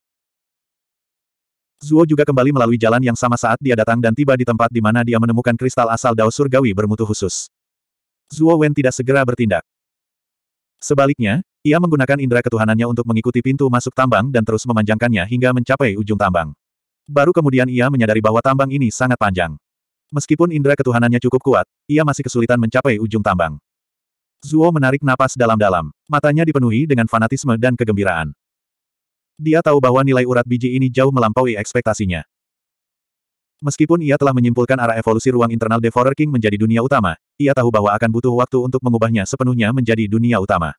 Zuo juga kembali melalui jalan yang sama saat dia datang dan tiba di tempat di mana dia menemukan kristal asal Dao Surgawi bermutu khusus. Zuo Wen tidak segera bertindak. Sebaliknya, ia menggunakan indera ketuhanannya untuk mengikuti pintu masuk tambang dan terus memanjangkannya hingga mencapai ujung tambang. Baru kemudian ia menyadari bahwa tambang ini sangat panjang. Meskipun indera ketuhanannya cukup kuat, ia masih kesulitan mencapai ujung tambang. Zuo menarik napas dalam-dalam. Matanya dipenuhi dengan fanatisme dan kegembiraan. Dia tahu bahwa nilai urat biji ini jauh melampaui ekspektasinya. Meskipun ia telah menyimpulkan arah evolusi ruang internal Devourer King menjadi dunia utama, ia tahu bahwa akan butuh waktu untuk mengubahnya sepenuhnya menjadi dunia utama.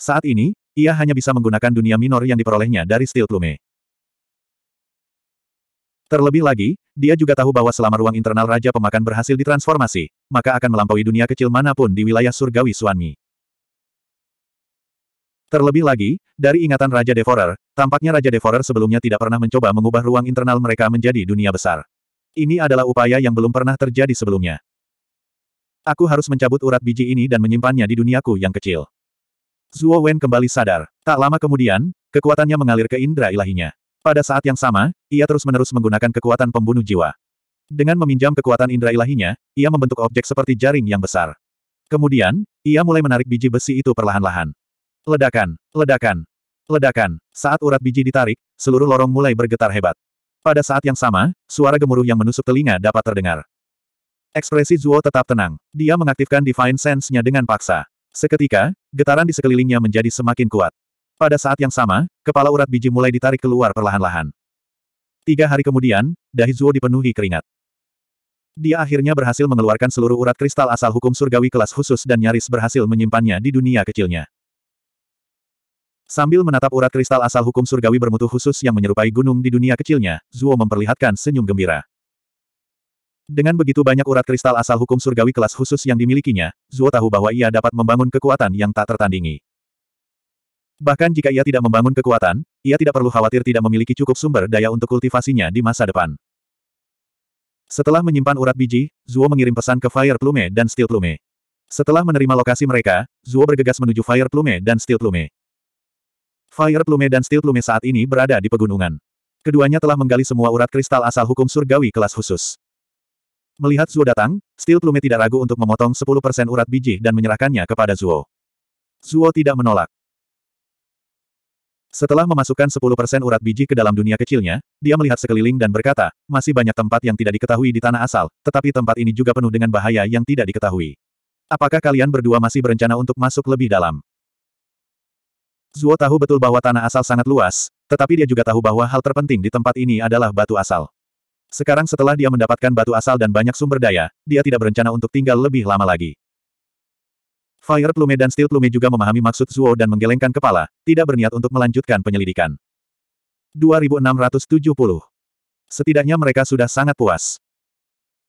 Saat ini, ia hanya bisa menggunakan dunia minor yang diperolehnya dari Steel Plume. Terlebih lagi, dia juga tahu bahwa selama ruang internal Raja Pemakan berhasil ditransformasi, maka akan melampaui dunia kecil manapun di wilayah surgawi Suanmi. Terlebih lagi, dari ingatan Raja Devorer, tampaknya Raja Devorer sebelumnya tidak pernah mencoba mengubah ruang internal mereka menjadi dunia besar. Ini adalah upaya yang belum pernah terjadi sebelumnya. Aku harus mencabut urat biji ini dan menyimpannya di duniaku yang kecil. Zuo Wen kembali sadar. Tak lama kemudian, kekuatannya mengalir ke indera ilahinya. Pada saat yang sama, ia terus-menerus menggunakan kekuatan pembunuh jiwa. Dengan meminjam kekuatan indera ilahinya, ia membentuk objek seperti jaring yang besar. Kemudian, ia mulai menarik biji besi itu perlahan-lahan. Ledakan, ledakan, ledakan. Saat urat biji ditarik, seluruh lorong mulai bergetar hebat. Pada saat yang sama, suara gemuruh yang menusuk telinga dapat terdengar. Ekspresi Zuo tetap tenang. Dia mengaktifkan Divine Sense-nya dengan paksa. Seketika, Getaran di sekelilingnya menjadi semakin kuat. Pada saat yang sama, kepala urat biji mulai ditarik keluar perlahan-lahan. Tiga hari kemudian, dahi Zuo dipenuhi keringat. Dia akhirnya berhasil mengeluarkan seluruh urat kristal asal hukum surgawi kelas khusus dan nyaris berhasil menyimpannya di dunia kecilnya. Sambil menatap urat kristal asal hukum surgawi bermutu khusus yang menyerupai gunung di dunia kecilnya, Zuo memperlihatkan senyum gembira. Dengan begitu banyak urat kristal asal hukum surgawi kelas khusus yang dimilikinya, Zuo tahu bahwa ia dapat membangun kekuatan yang tak tertandingi. Bahkan jika ia tidak membangun kekuatan, ia tidak perlu khawatir tidak memiliki cukup sumber daya untuk kultivasinya di masa depan. Setelah menyimpan urat biji, Zuo mengirim pesan ke Fire Plume dan Steel Plume. Setelah menerima lokasi mereka, Zuo bergegas menuju Fire Plume dan Steel Plume. Fire Plume dan Steel Plume saat ini berada di pegunungan. Keduanya telah menggali semua urat kristal asal hukum surgawi kelas khusus. Melihat Zuo datang, Steel Plume tidak ragu untuk memotong 10% urat biji dan menyerahkannya kepada Zuo. Zuo tidak menolak. Setelah memasukkan 10% urat biji ke dalam dunia kecilnya, dia melihat sekeliling dan berkata, masih banyak tempat yang tidak diketahui di tanah asal, tetapi tempat ini juga penuh dengan bahaya yang tidak diketahui. Apakah kalian berdua masih berencana untuk masuk lebih dalam? Zuo tahu betul bahwa tanah asal sangat luas, tetapi dia juga tahu bahwa hal terpenting di tempat ini adalah batu asal. Sekarang setelah dia mendapatkan batu asal dan banyak sumber daya, dia tidak berencana untuk tinggal lebih lama lagi. Fire Plume dan Steel Plume juga memahami maksud Zuo dan menggelengkan kepala, tidak berniat untuk melanjutkan penyelidikan. 2670 Setidaknya mereka sudah sangat puas.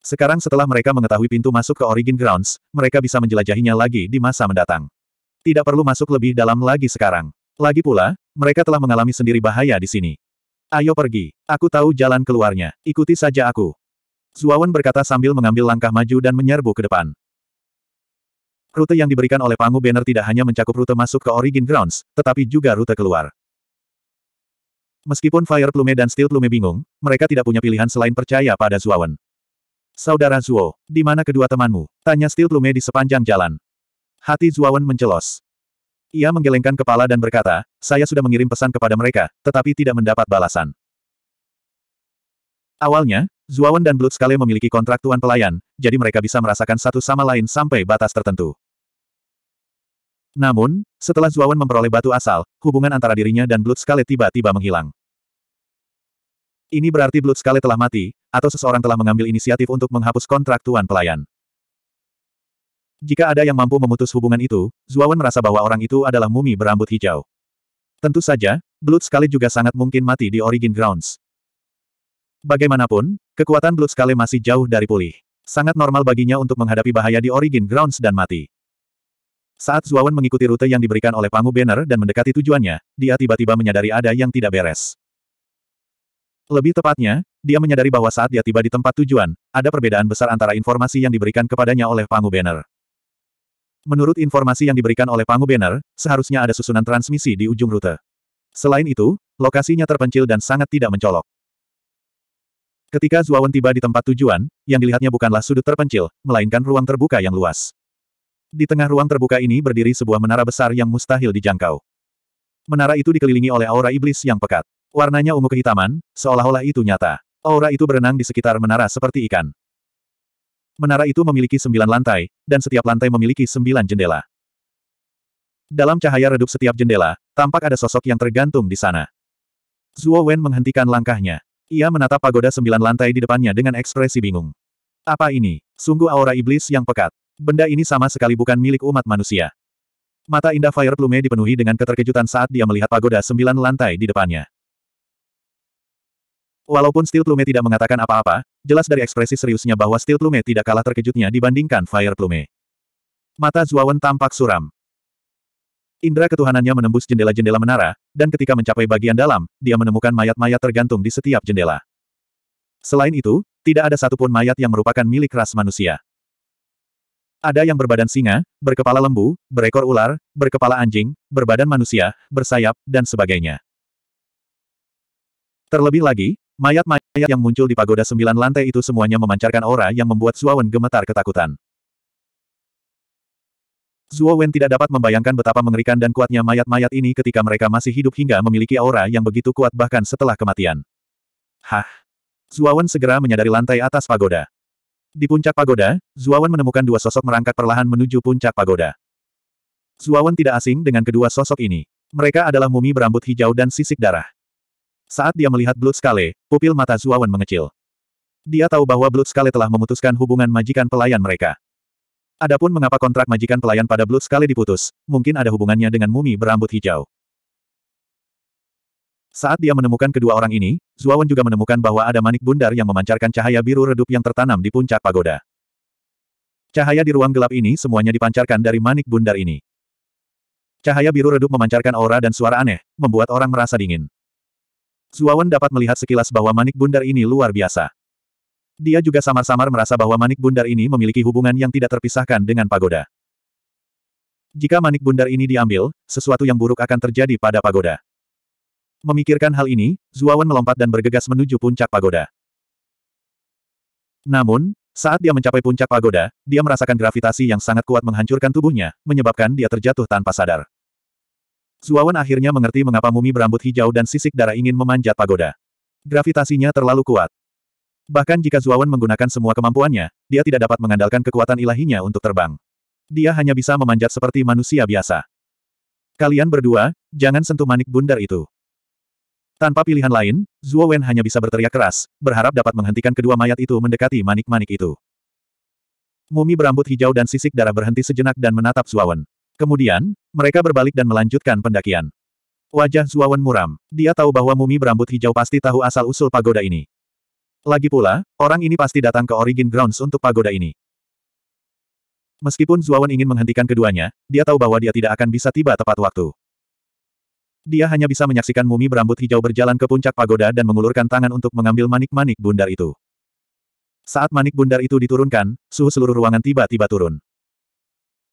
Sekarang setelah mereka mengetahui pintu masuk ke Origin Grounds, mereka bisa menjelajahinya lagi di masa mendatang. Tidak perlu masuk lebih dalam lagi sekarang. Lagi pula, mereka telah mengalami sendiri bahaya di sini. Ayo pergi. Aku tahu jalan keluarnya. Ikuti saja aku. Zuawan berkata sambil mengambil langkah maju dan menyerbu ke depan. Rute yang diberikan oleh Pangu Banner tidak hanya mencakup rute masuk ke Origin Grounds, tetapi juga rute keluar. Meskipun Fire Plume dan Steel Plume bingung, mereka tidak punya pilihan selain percaya pada Zuawan. Saudara Zuo, di mana kedua temanmu? Tanya Steel Plume di sepanjang jalan. Hati Zuawan mencelos. Ia menggelengkan kepala dan berkata, saya sudah mengirim pesan kepada mereka, tetapi tidak mendapat balasan. Awalnya, Zuawan dan Bloodskale memiliki kontrak tuan pelayan, jadi mereka bisa merasakan satu sama lain sampai batas tertentu. Namun, setelah Zuawan memperoleh batu asal, hubungan antara dirinya dan Bloodskale tiba-tiba menghilang. Ini berarti Bloodskale telah mati, atau seseorang telah mengambil inisiatif untuk menghapus kontrak tuan pelayan. Jika ada yang mampu memutus hubungan itu, Zuawan merasa bahwa orang itu adalah mumi berambut hijau. Tentu saja, Blood Skale juga sangat mungkin mati di Origin Grounds. Bagaimanapun, kekuatan Blood Skale masih jauh dari pulih. Sangat normal baginya untuk menghadapi bahaya di Origin Grounds dan mati. Saat Zuawan mengikuti rute yang diberikan oleh Pangu Banner dan mendekati tujuannya, dia tiba-tiba menyadari ada yang tidak beres. Lebih tepatnya, dia menyadari bahwa saat dia tiba di tempat tujuan, ada perbedaan besar antara informasi yang diberikan kepadanya oleh Pangu Banner. Menurut informasi yang diberikan oleh Pangu Banner, seharusnya ada susunan transmisi di ujung rute. Selain itu, lokasinya terpencil dan sangat tidak mencolok. Ketika Zuawan tiba di tempat tujuan, yang dilihatnya bukanlah sudut terpencil, melainkan ruang terbuka yang luas. Di tengah ruang terbuka ini berdiri sebuah menara besar yang mustahil dijangkau. Menara itu dikelilingi oleh aura iblis yang pekat. Warnanya ungu kehitaman, seolah-olah itu nyata. Aura itu berenang di sekitar menara seperti ikan. Menara itu memiliki sembilan lantai, dan setiap lantai memiliki sembilan jendela. Dalam cahaya redup setiap jendela, tampak ada sosok yang tergantung di sana. Zuo Wen menghentikan langkahnya. Ia menatap pagoda sembilan lantai di depannya dengan ekspresi bingung. Apa ini? Sungguh aura iblis yang pekat. Benda ini sama sekali bukan milik umat manusia. Mata indah Fire Plume dipenuhi dengan keterkejutan saat dia melihat pagoda sembilan lantai di depannya. Walaupun Steel Plume tidak mengatakan apa-apa, jelas dari ekspresi seriusnya bahwa Steel Plume tidak kalah terkejutnya dibandingkan Fire Plume. Mata Zuawan tampak suram. Indra ketuhanannya menembus jendela-jendela menara, dan ketika mencapai bagian dalam, dia menemukan mayat-mayat tergantung di setiap jendela. Selain itu, tidak ada satupun mayat yang merupakan milik ras manusia. Ada yang berbadan singa, berkepala lembu, berekor ular, berkepala anjing, berbadan manusia, bersayap, dan sebagainya. Terlebih lagi, mayat-mayat Mayat yang muncul di pagoda sembilan lantai itu semuanya memancarkan aura yang membuat Zuowen gemetar ketakutan. Zuowen tidak dapat membayangkan betapa mengerikan dan kuatnya mayat-mayat ini ketika mereka masih hidup hingga memiliki aura yang begitu kuat bahkan setelah kematian. Hah? Zuowen segera menyadari lantai atas pagoda. Di puncak pagoda, Zuowen menemukan dua sosok merangkak perlahan menuju puncak pagoda. Zuowen tidak asing dengan kedua sosok ini. Mereka adalah mumi berambut hijau dan sisik darah. Saat dia melihat Blood Scale, pupil mata Zuawan mengecil. Dia tahu bahwa Blood Scale telah memutuskan hubungan majikan pelayan mereka. Adapun mengapa kontrak majikan pelayan pada Blood Scale diputus, mungkin ada hubungannya dengan mumi berambut hijau. Saat dia menemukan kedua orang ini, Zuawan juga menemukan bahwa ada manik bundar yang memancarkan cahaya biru redup yang tertanam di puncak pagoda. Cahaya di ruang gelap ini semuanya dipancarkan dari manik bundar ini. Cahaya biru redup memancarkan aura dan suara aneh, membuat orang merasa dingin. Zuawan dapat melihat sekilas bahwa manik bundar ini luar biasa. Dia juga samar-samar merasa bahwa manik bundar ini memiliki hubungan yang tidak terpisahkan dengan pagoda. Jika manik bundar ini diambil, sesuatu yang buruk akan terjadi pada pagoda. Memikirkan hal ini, Zuawan melompat dan bergegas menuju puncak pagoda. Namun, saat dia mencapai puncak pagoda, dia merasakan gravitasi yang sangat kuat menghancurkan tubuhnya, menyebabkan dia terjatuh tanpa sadar. Suawan akhirnya mengerti mengapa mumi berambut hijau dan sisik darah ingin memanjat pagoda. Gravitasinya terlalu kuat. Bahkan jika Zuawan menggunakan semua kemampuannya, dia tidak dapat mengandalkan kekuatan ilahinya untuk terbang. Dia hanya bisa memanjat seperti manusia biasa. Kalian berdua, jangan sentuh manik bundar itu. Tanpa pilihan lain, Zuo hanya bisa berteriak keras, berharap dapat menghentikan kedua mayat itu mendekati manik-manik itu. Mumi berambut hijau dan sisik darah berhenti sejenak dan menatap Zuawan. Kemudian, mereka berbalik dan melanjutkan pendakian. Wajah Zuawan muram. Dia tahu bahwa mumi berambut hijau pasti tahu asal-usul pagoda ini. Lagi pula, orang ini pasti datang ke Origin Grounds untuk pagoda ini. Meskipun Zuawan ingin menghentikan keduanya, dia tahu bahwa dia tidak akan bisa tiba tepat waktu. Dia hanya bisa menyaksikan mumi berambut hijau berjalan ke puncak pagoda dan mengulurkan tangan untuk mengambil manik-manik bundar itu. Saat manik bundar itu diturunkan, suhu seluruh ruangan tiba-tiba turun.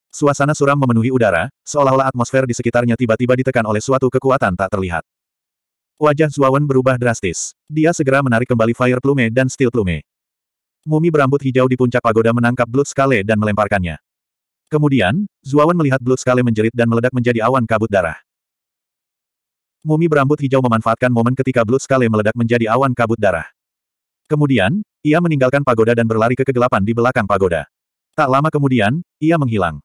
Suasana suram memenuhi udara, seolah-olah atmosfer di sekitarnya tiba-tiba ditekan oleh suatu kekuatan tak terlihat. Wajah Zuawan berubah drastis. Dia segera menarik kembali Fire Plume dan Steel Plume. Mumi berambut hijau di puncak pagoda menangkap Blood Scale dan melemparkannya. Kemudian, Zuawan melihat Blood Scale menjerit dan meledak menjadi awan kabut darah. Mumi berambut hijau memanfaatkan momen ketika Blood Scale meledak menjadi awan kabut darah. Kemudian, ia meninggalkan pagoda dan berlari ke kegelapan di belakang pagoda. Tak lama kemudian, ia menghilang.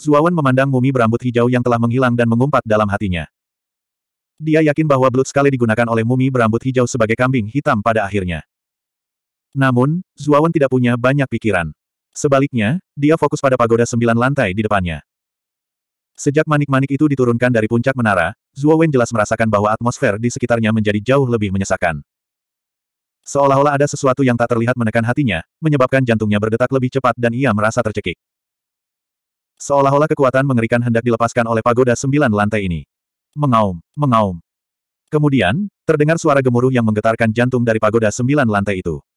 Zuawan memandang mumi berambut hijau yang telah menghilang dan mengumpat dalam hatinya. Dia yakin bahwa Blood sekali digunakan oleh mumi berambut hijau sebagai kambing hitam pada akhirnya. Namun, Zuawan tidak punya banyak pikiran. Sebaliknya, dia fokus pada pagoda sembilan lantai di depannya. Sejak manik-manik itu diturunkan dari puncak menara, Zuawan jelas merasakan bahwa atmosfer di sekitarnya menjadi jauh lebih menyesakan. Seolah-olah ada sesuatu yang tak terlihat menekan hatinya, menyebabkan jantungnya berdetak lebih cepat dan ia merasa tercekik. Seolah-olah kekuatan mengerikan hendak dilepaskan oleh pagoda sembilan lantai ini. Mengaum, mengaum. Kemudian, terdengar suara gemuruh yang menggetarkan jantung dari pagoda sembilan lantai itu.